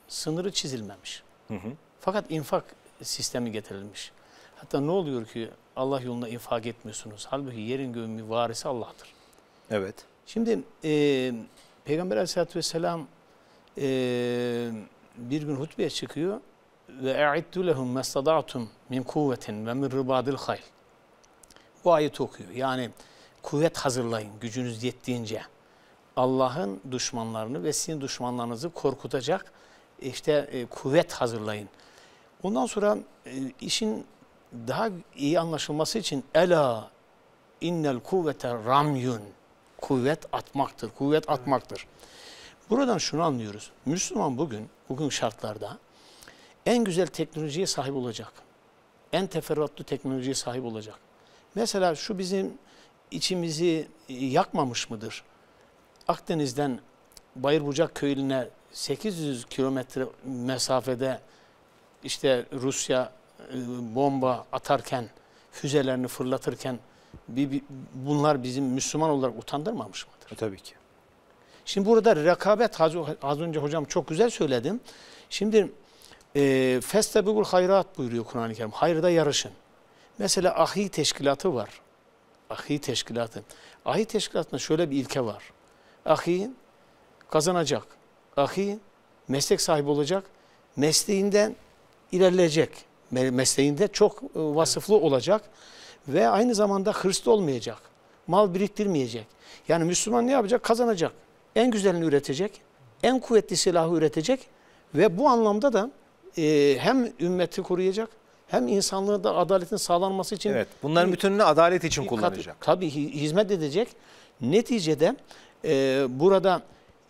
sınırı çizilmemiş. Hı hı. Fakat infak sistemi getirilmiş. Hatta ne oluyor ki Allah yolunda infak etmiyorsunuz. Halbuki yerin göğün varisi Allah'tır. Evet. Şimdi e, Peygamber aleyhissalatü vesselam bir gün hutbeye çıkıyor ve e'iddu lehum mestada'tum min kuvvetin ve min ribadil hayl. Bu ayet okuyor. Yani kuvvet hazırlayın gücünüz yettiğince. Allah'ın düşmanlarını ve sizin düşmanlarınızı korkutacak e, işte e, kuvvet hazırlayın. Ondan sonra e, işin daha iyi anlaşılması için ela innel kuvvete ramyun kuvvet atmaktır. Kuvvet atmaktır. Evet. Buradan şunu anlıyoruz. Müslüman bugün, bugün şartlarda en güzel teknolojiye sahip olacak. En teferruatlı teknolojiye sahip olacak. Mesela şu bizim içimizi e, yakmamış mıdır? Akdeniz'den Bayırbucak köyüne 800 kilometre mesafede işte Rusya e, bomba atarken, füzelerini fırlatırken bunlar bizim Müslüman olarak utandırmamış mıdır? E, tabii ki. Şimdi burada rekabet az önce hocam çok güzel söyledim. Şimdi e, Festebibul hayrat buyuruyor Kur'an-ı Kerim. Hayırda yarışın. Mesela ahi teşkilatı var. Ahi teşkilatı. Ahi teşkilatında şöyle bir ilke var. Ahi kazanacak. Ahi meslek sahibi olacak. Mesleğinden ilerleyecek. Mesleğinde çok e, vasıflı olacak. Ve aynı zamanda hırslı olmayacak. Mal biriktirmeyecek. Yani Müslüman ne yapacak? Kazanacak en güzelini üretecek, en kuvvetli silahı üretecek ve bu anlamda da e, hem ümmeti koruyacak hem insanlığı da adaletin sağlanması için. Evet, bunların bütününü adalet için kullanacak. Tabii hizmet edecek. Neticede e, burada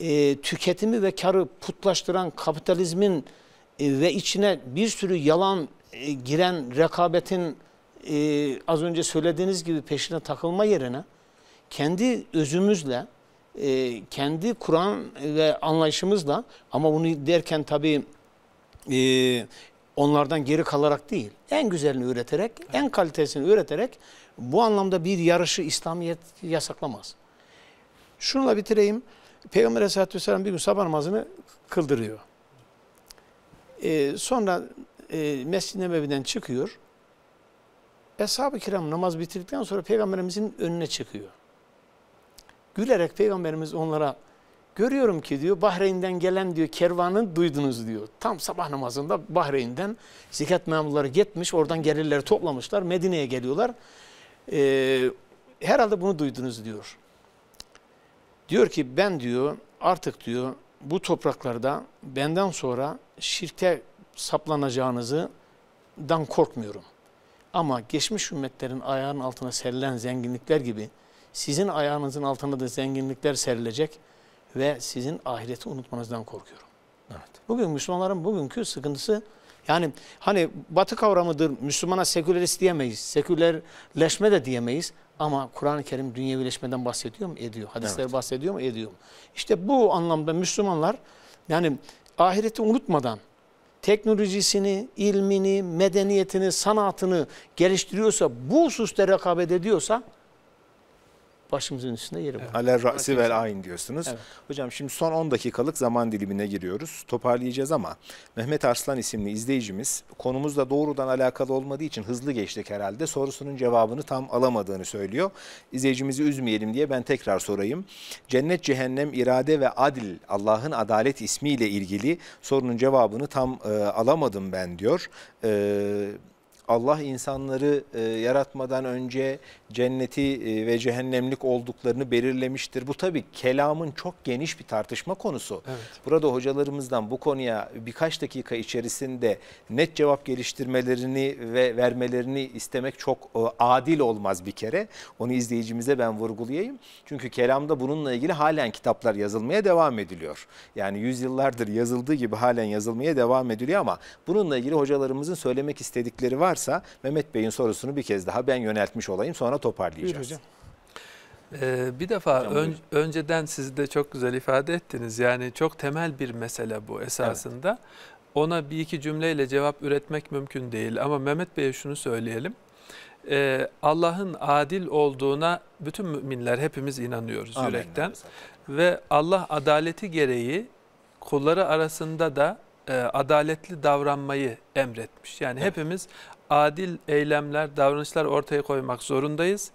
e, tüketimi ve karı putlaştıran kapitalizmin e, ve içine bir sürü yalan e, giren rekabetin e, az önce söylediğiniz gibi peşine takılma yerine kendi özümüzle, e, kendi Kur'an ve anlayışımızla ama bunu derken tabii e, onlardan geri kalarak değil, en güzelini üreterek, evet. en kalitesini üreterek bu anlamda bir yarışı İslamiyet yasaklamaz. Şununla bitireyim. Peygamber Aleyhisselatü Vesselam bir gün sabah namazını kıldırıyor. Ee, sonra e, Mescid-i Nebevi'den çıkıyor. Eshab-ı kiram namaz bitirdikten sonra Peygamberimizin önüne çıkıyor. Gülerek Peygamberimiz onlara görüyorum ki diyor Bahreyn'den gelen diyor kervanı duydunuz diyor. Tam sabah namazında Bahreyn'den zekat memurları gitmiş oradan gelirleri toplamışlar Medine'ye geliyorlar. Ee, herhalde bunu duydunuz diyor. Diyor ki ben diyor artık diyor bu topraklarda benden sonra şirkte saplanacağınızı korkmuyorum. Ama geçmiş ümmetlerin ayağının altına serilen zenginlikler gibi sizin ayağınızın altına da zenginlikler serilecek ve sizin ahireti unutmanızdan korkuyorum. Evet. Bugün Müslümanların bugünkü sıkıntısı yani hani batı kavramıdır Müslümana sekülerist diyemeyiz. Sekülerleşme de diyemeyiz. Ama Kur'an-ı Kerim dünyevileşmeden bahsediyor mu? Ediyor. Hadisler evet. bahsediyor mu? Ediyor. İşte bu anlamda Müslümanlar yani ahireti unutmadan teknolojisini, ilmini, medeniyetini, sanatını geliştiriyorsa, bu hususta rekabet ediyorsa başımızın üstünde yeri var. Evet. ra'si vel ayn diyorsunuz. Evet. Hocam şimdi son 10 dakikalık zaman dilimine giriyoruz. Toparlayacağız ama Mehmet Arslan isimli izleyicimiz konumuzla doğrudan alakalı olmadığı için hızlı geçtik herhalde. Sorusunun cevabını tam alamadığını söylüyor. İzleyicimizi üzmeyelim diye ben tekrar sorayım. Cennet, cehennem, irade ve adil Allah'ın adalet ismiyle ilgili sorunun cevabını tam e, alamadım ben diyor. Eee Allah insanları e, yaratmadan önce cenneti e, ve cehennemlik olduklarını belirlemiştir. Bu tabi kelamın çok geniş bir tartışma konusu. Evet. Burada hocalarımızdan bu konuya birkaç dakika içerisinde net cevap geliştirmelerini ve vermelerini istemek çok e, adil olmaz bir kere. Onu izleyicimize ben vurgulayayım. Çünkü kelamda bununla ilgili halen kitaplar yazılmaya devam ediliyor. Yani yüzyıllardır yazıldığı gibi halen yazılmaya devam ediliyor ama bununla ilgili hocalarımızın söylemek istedikleri var varsa Mehmet Bey'in sorusunu bir kez daha ben yöneltmiş olayım sonra toparlayacağız. Buyur hocam. Ee, bir defa ön, önceden siz de çok güzel ifade ettiniz. Yani çok temel bir mesele bu esasında. Evet. Ona bir iki cümleyle cevap üretmek mümkün değil. Ama Mehmet Bey'e şunu söyleyelim. Ee, Allah'ın adil olduğuna bütün müminler hepimiz inanıyoruz Amin. yürekten. Ve Allah adaleti gereği kulları arasında da e, adaletli davranmayı emretmiş. Yani evet. hepimiz adil eylemler, davranışlar ortaya koymak zorundayız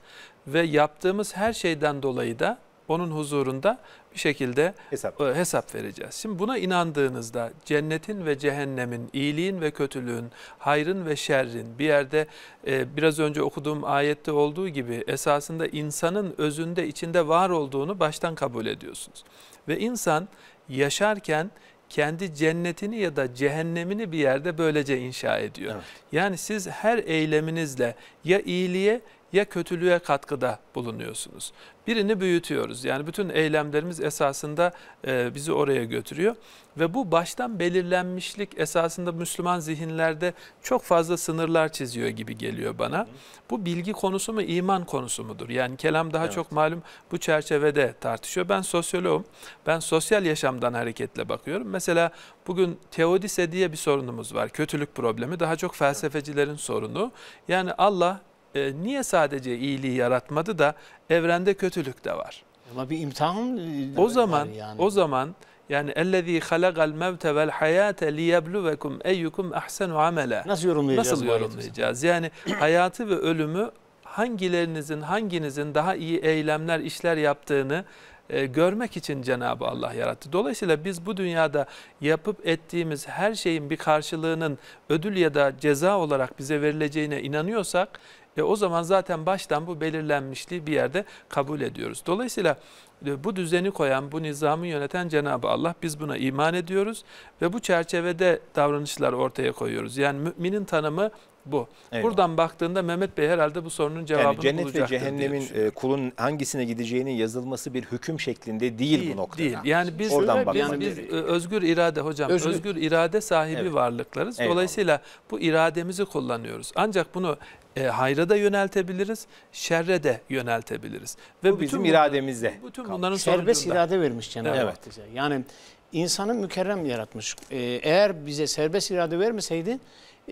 ve yaptığımız her şeyden dolayı da onun huzurunda bir şekilde hesap. E, hesap vereceğiz. Şimdi buna inandığınızda cennetin ve cehennemin, iyiliğin ve kötülüğün, hayrın ve şerrin bir yerde e, biraz önce okuduğum ayette olduğu gibi esasında insanın özünde içinde var olduğunu baştan kabul ediyorsunuz. Ve insan yaşarken kendi cennetini ya da cehennemini bir yerde böylece inşa ediyor. Evet. Yani siz her eyleminizle ya iyiliğe ya kötülüğe katkıda bulunuyorsunuz. Birini büyütüyoruz. Yani bütün eylemlerimiz esasında e, bizi oraya götürüyor. Ve bu baştan belirlenmişlik esasında Müslüman zihinlerde çok fazla sınırlar çiziyor gibi geliyor bana. Bu bilgi konusu mu iman konusu mudur? Yani kelam daha evet. çok malum bu çerçevede tartışıyor. Ben sosyoloğum. Ben sosyal yaşamdan hareketle bakıyorum. Mesela bugün teodise diye bir sorunumuz var. Kötülük problemi daha çok felsefecilerin sorunu. Yani Allah e, niye sadece iyiliği yaratmadı da evrende kötülük de var. Ama bir imtihan e, o zaman yani. o zaman yani ellezî halakal mevte vel hayate liyebluvekum eyyukum ahsenu amela. Nasıl yorumlayacağız? Nasıl yorumlayacağız? Yani (clears throat) hayatı ve ölümü hangilerinizin hanginizin daha iyi eylemler, işler yaptığını e, görmek için Cenab-ı Allah yarattı. Dolayısıyla biz bu dünyada yapıp ettiğimiz her şeyin bir karşılığının ödül ya da ceza olarak bize verileceğine inanıyorsak e o zaman zaten baştan bu belirlenmişliği bir yerde kabul ediyoruz. Dolayısıyla e, bu düzeni koyan, bu nizamı yöneten Cenab-ı Allah biz buna iman ediyoruz ve bu çerçevede davranışlar ortaya koyuyoruz. Yani müminin tanımı bu. Evet. Buradan baktığında Mehmet Bey herhalde bu sorunun cevabını yani cennet ve cehennemin e, kulun hangisine gideceğinin yazılması bir hüküm şeklinde değil, değil bu noktada. Değil. Yani biz oradan bakmak yani biz e, özgür irade hocam özgür, özgür irade sahibi evet. varlıklarız. Eyvallah. Dolayısıyla bu irademizi kullanıyoruz. Ancak bunu e, hayra da yöneltebiliriz, şerre de yöneltebiliriz. Ve bu bütün bizim irademizde. Bütün bunların Serbest sonucunda. irade vermiş Cenab-ı evet. Hak bize. Yani insanı mükerrem yaratmış. Ee, eğer bize serbest irade vermeseydi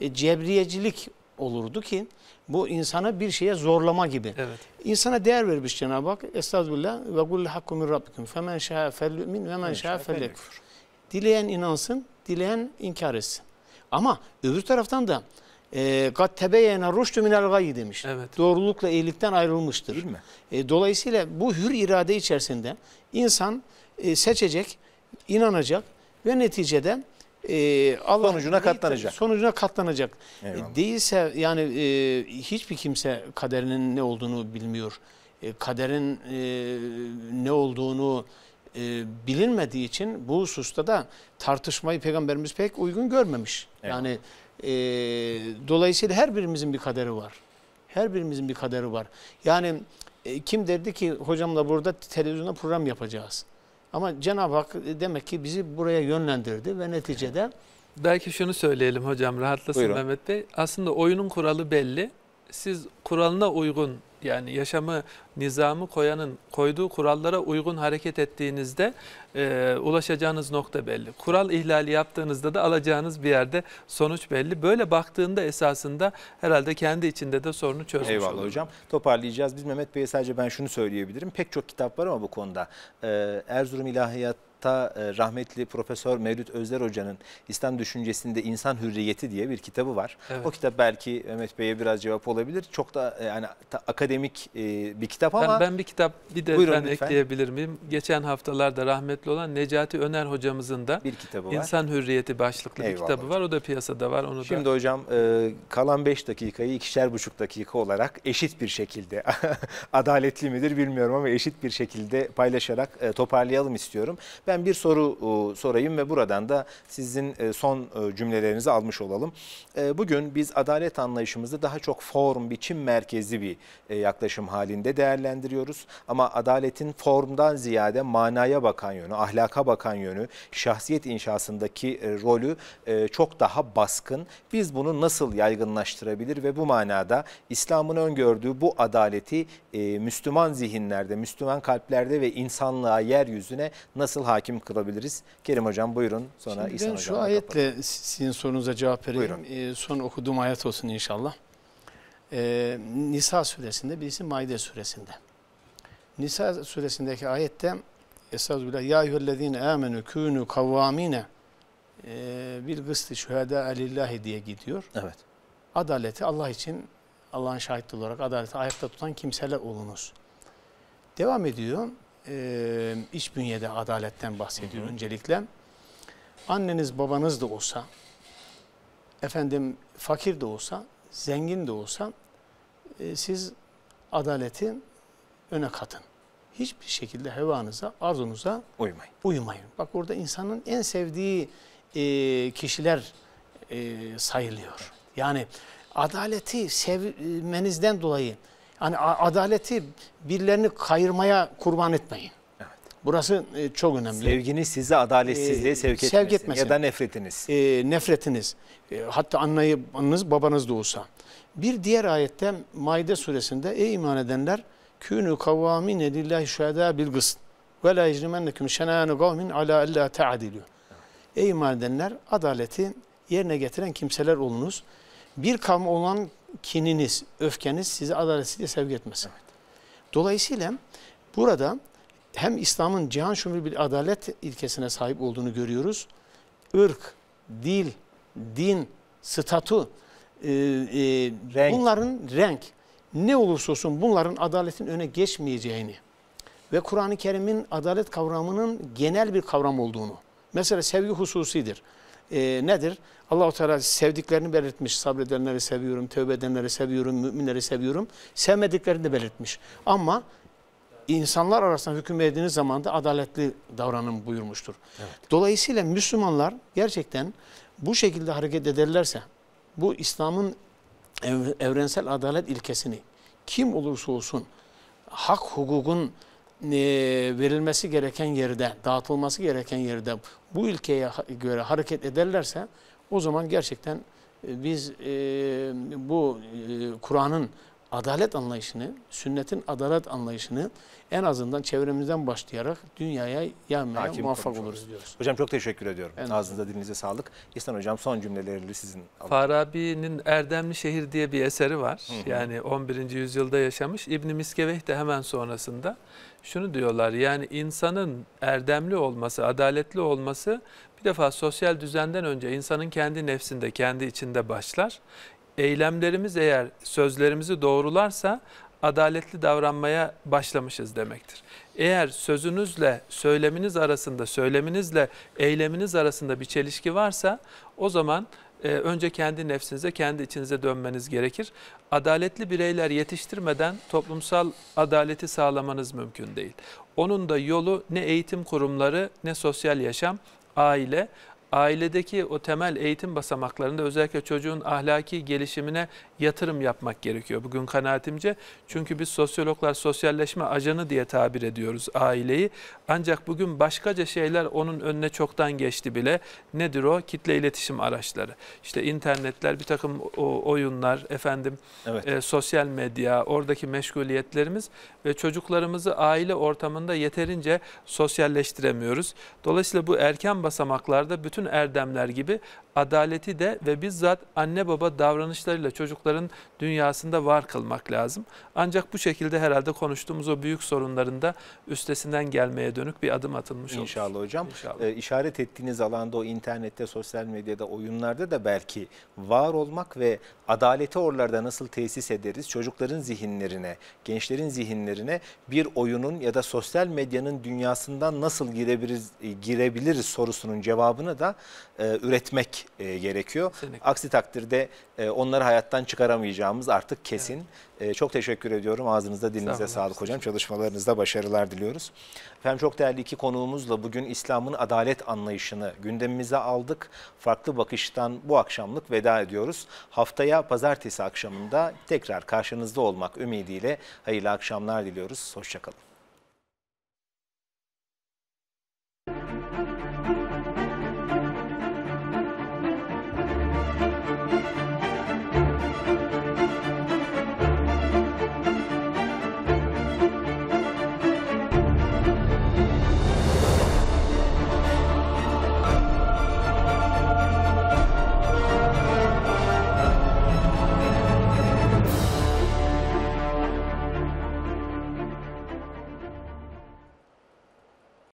e, cebriyecilik olurdu ki bu insana bir şeye zorlama gibi. Evet. İnsana değer vermiş Cenab-ı Hak. Estağfirullah ve kul hakku min rabbikum femen şaha felümin ve men şaha felekfur. Dileyen inansın, dileyen inkar etsin. Ama öbür taraftan da e, kat tebeyene rüştü minel gayi demiş. Evet. Doğrulukla iyilikten ayrılmıştır. Değil mi? E, dolayısıyla bu hür irade içerisinde insan e, seçecek, inanacak ve neticede e, ee, Allah sonucuna katlanacak. Sonucuna katlanacak. E, Eyvallah. Değilse yani e, hiçbir kimse kaderinin ne olduğunu bilmiyor. E, kaderin e, ne olduğunu e, bilinmediği için bu hususta da tartışmayı peygamberimiz pek uygun görmemiş. Eyvallah. Yani e, dolayısıyla her birimizin bir kaderi var. Her birimizin bir kaderi var. Yani e, kim derdi ki hocamla burada televizyonda program yapacağız. Ama Cenab-ı Hak demek ki bizi buraya yönlendirdi ve neticede... Belki şunu söyleyelim hocam rahatlasın Buyurun. Mehmet Bey. Aslında oyunun kuralı belli siz kuralına uygun yani yaşamı nizamı koyanın koyduğu kurallara uygun hareket ettiğinizde e, ulaşacağınız nokta belli. Kural ihlali yaptığınızda da alacağınız bir yerde sonuç belli. Böyle baktığında esasında herhalde kendi içinde de sorunu çözmüş Eyvallah olur. hocam. Toparlayacağız. Biz Mehmet Bey'e sadece ben şunu söyleyebilirim. Pek çok kitap var ama bu konuda. Ee, Erzurum İlahiyat Hatta e, rahmetli Profesör Mevlüt Özler Hoca'nın İslam Düşüncesinde İnsan Hürriyeti diye bir kitabı var. Evet. O kitap belki Mehmet Bey'e biraz cevap olabilir. Çok da e, yani akademik e, bir kitap ama. Ben, ben bir kitap bir de Buyurun ben lütfen. ekleyebilir miyim? Geçen haftalarda rahmetli olan Necati Öner hocamızın da bir kitabı var. İnsan Hürriyeti başlıklı Eyvallah bir kitabı var. O da piyasada var. Onu Şimdi da... hocam kalan 5 dakikayı ikişer buçuk dakika olarak eşit bir şekilde (laughs) adaletli midir bilmiyorum ama eşit bir şekilde paylaşarak toparlayalım istiyorum. Ben ben bir soru e, sorayım ve buradan da sizin e, son e, cümlelerinizi almış olalım. Bugün biz adalet anlayışımızı daha çok form, biçim merkezi bir yaklaşım halinde değerlendiriyoruz. Ama adaletin formdan ziyade manaya bakan yönü, ahlaka bakan yönü, şahsiyet inşasındaki rolü çok daha baskın. Biz bunu nasıl yaygınlaştırabilir ve bu manada İslam'ın öngördüğü bu adaleti Müslüman zihinlerde, Müslüman kalplerde ve insanlığa, yeryüzüne nasıl hakim hakim kılabiliriz. Kerim Hocam buyurun sonra Şimdi İhsan Hocam. Şu ayetle kapatalım. sizin sorunuza cevap vereyim. Buyurun. E, son okuduğum ayet olsun inşallah. E, Nisa suresinde birisi Maide suresinde. Nisa suresindeki ayette Estağfirullah. Ya eyyühellezine amenü kûnü kavvamine ee, bir gıstı şühedâ lillahi diye gidiyor. Evet. Adaleti Allah için Allah'ın şahitliği olarak adaleti ayakta tutan kimseler olunuz. Devam ediyor e, iç bünyede adaletten bahsediyor hı hı. öncelikle. Anneniz babanız da olsa, efendim fakir de olsa, zengin de olsa e, siz adaleti öne katın. Hiçbir şekilde hevanıza, arzunuza uymayın. uymayın. Bak orada insanın en sevdiği e, kişiler e, sayılıyor. Yani adaleti sevmenizden dolayı Hani adaleti birilerini kayırmaya kurban etmeyin. Evet. Burası e, çok önemli. Sevginiz sizi adaletsizliğe sevk, etmesin. sevk etmesin. Ya da nefretiniz. E, nefretiniz. E, hatta anneniz babanız da olsa. Bir diğer ayette Maide suresinde ey iman edenler künü kavvamine lillahi şuhada bil gısn ve la yecrimennekum şenânu kavmin alâ ellâ te'adilû. Ey iman edenler adaleti yerine getiren kimseler olunuz. Bir kavm olan kininiz, öfkeniz sizi adaletsizliğe sevk etmesin. Evet. Dolayısıyla burada hem İslam'ın cihan şumul bir adalet ilkesine sahip olduğunu görüyoruz. Irk, dil, din, statü, e, e, renk. bunların renk ne olursa olsun bunların adaletin öne geçmeyeceğini ve Kur'an-ı Kerim'in adalet kavramının genel bir kavram olduğunu. Mesela sevgi hususidir. E, nedir? Allahu Teala sevdiklerini belirtmiş. Sabredenleri seviyorum, tövbe edenleri seviyorum, müminleri seviyorum. Sevmediklerini de belirtmiş. Ama insanlar arasında hüküm verdiğiniz zaman da adaletli davranın buyurmuştur. Evet. Dolayısıyla Müslümanlar gerçekten bu şekilde hareket ederlerse bu İslam'ın evrensel adalet ilkesini kim olursa olsun hak hukukun verilmesi gereken yerde, dağıtılması gereken yerde bu ilkeye göre hareket ederlerse o zaman gerçekten e, biz e, bu e, Kur'an'ın adalet anlayışını, sünnetin adalet anlayışını en azından çevremizden başlayarak dünyaya yayınlamaya Hakim muvaffak oluruz diyoruz. Hocam çok teşekkür ediyorum. En Ağzınıza dilinize sağlık. İhsan Hocam son cümlelerini sizin Farabi'nin Erdemli Şehir diye bir eseri var. Hı hı. Yani 11. yüzyılda yaşamış. İbn Miskeveh de hemen sonrasında şunu diyorlar. Yani insanın erdemli olması, adaletli olması bir defa sosyal düzenden önce insanın kendi nefsinde, kendi içinde başlar. Eylemlerimiz eğer sözlerimizi doğrularsa adaletli davranmaya başlamışız demektir. Eğer sözünüzle söyleminiz arasında, söyleminizle eyleminiz arasında bir çelişki varsa o zaman e, önce kendi nefsinize, kendi içinize dönmeniz gerekir. Adaletli bireyler yetiştirmeden toplumsal adaleti sağlamanız mümkün değil. Onun da yolu ne eğitim kurumları ne sosyal yaşam aile ailedeki o temel eğitim basamaklarında özellikle çocuğun ahlaki gelişimine yatırım yapmak gerekiyor bugün kanaatimce. Çünkü biz sosyologlar sosyalleşme ajanı diye tabir ediyoruz aileyi. Ancak bugün başkaca şeyler onun önüne çoktan geçti bile. Nedir o? Kitle iletişim araçları. İşte internetler, bir takım oyunlar, efendim evet. e, sosyal medya, oradaki meşguliyetlerimiz ve çocuklarımızı aile ortamında yeterince sosyalleştiremiyoruz. Dolayısıyla bu erken basamaklarda bütün bütün erdemler gibi adaleti de ve bizzat anne baba davranışlarıyla çocukların dünyasında var kılmak lazım. Ancak bu şekilde herhalde konuştuğumuz o büyük sorunların da üstesinden gelmeye dönük bir adım atılmış olur. İnşallah hocam. İnşallah. Ee, işaret ettiğiniz alanda o internette, sosyal medyada, oyunlarda da belki var olmak ve adaleti oralarda nasıl tesis ederiz? Çocukların zihinlerine, gençlerin zihinlerine bir oyunun ya da sosyal medyanın dünyasından nasıl girebiliriz, girebiliriz sorusunun cevabını da e, üretmek e, gerekiyor. Kesinlikle. Aksi takdirde e, onları hayattan çıkaramayacağımız artık kesin. Evet. E, çok teşekkür ediyorum. Ağzınızda dilinize Sağ sağlık hocam. Çalışmalarınızda başarılar diliyoruz. Efendim çok değerli iki konuğumuzla bugün İslam'ın adalet anlayışını gündemimize aldık. Farklı bakıştan bu akşamlık veda ediyoruz. Haftaya pazartesi akşamında tekrar karşınızda olmak ümidiyle hayırlı akşamlar diliyoruz. Hoşçakalın.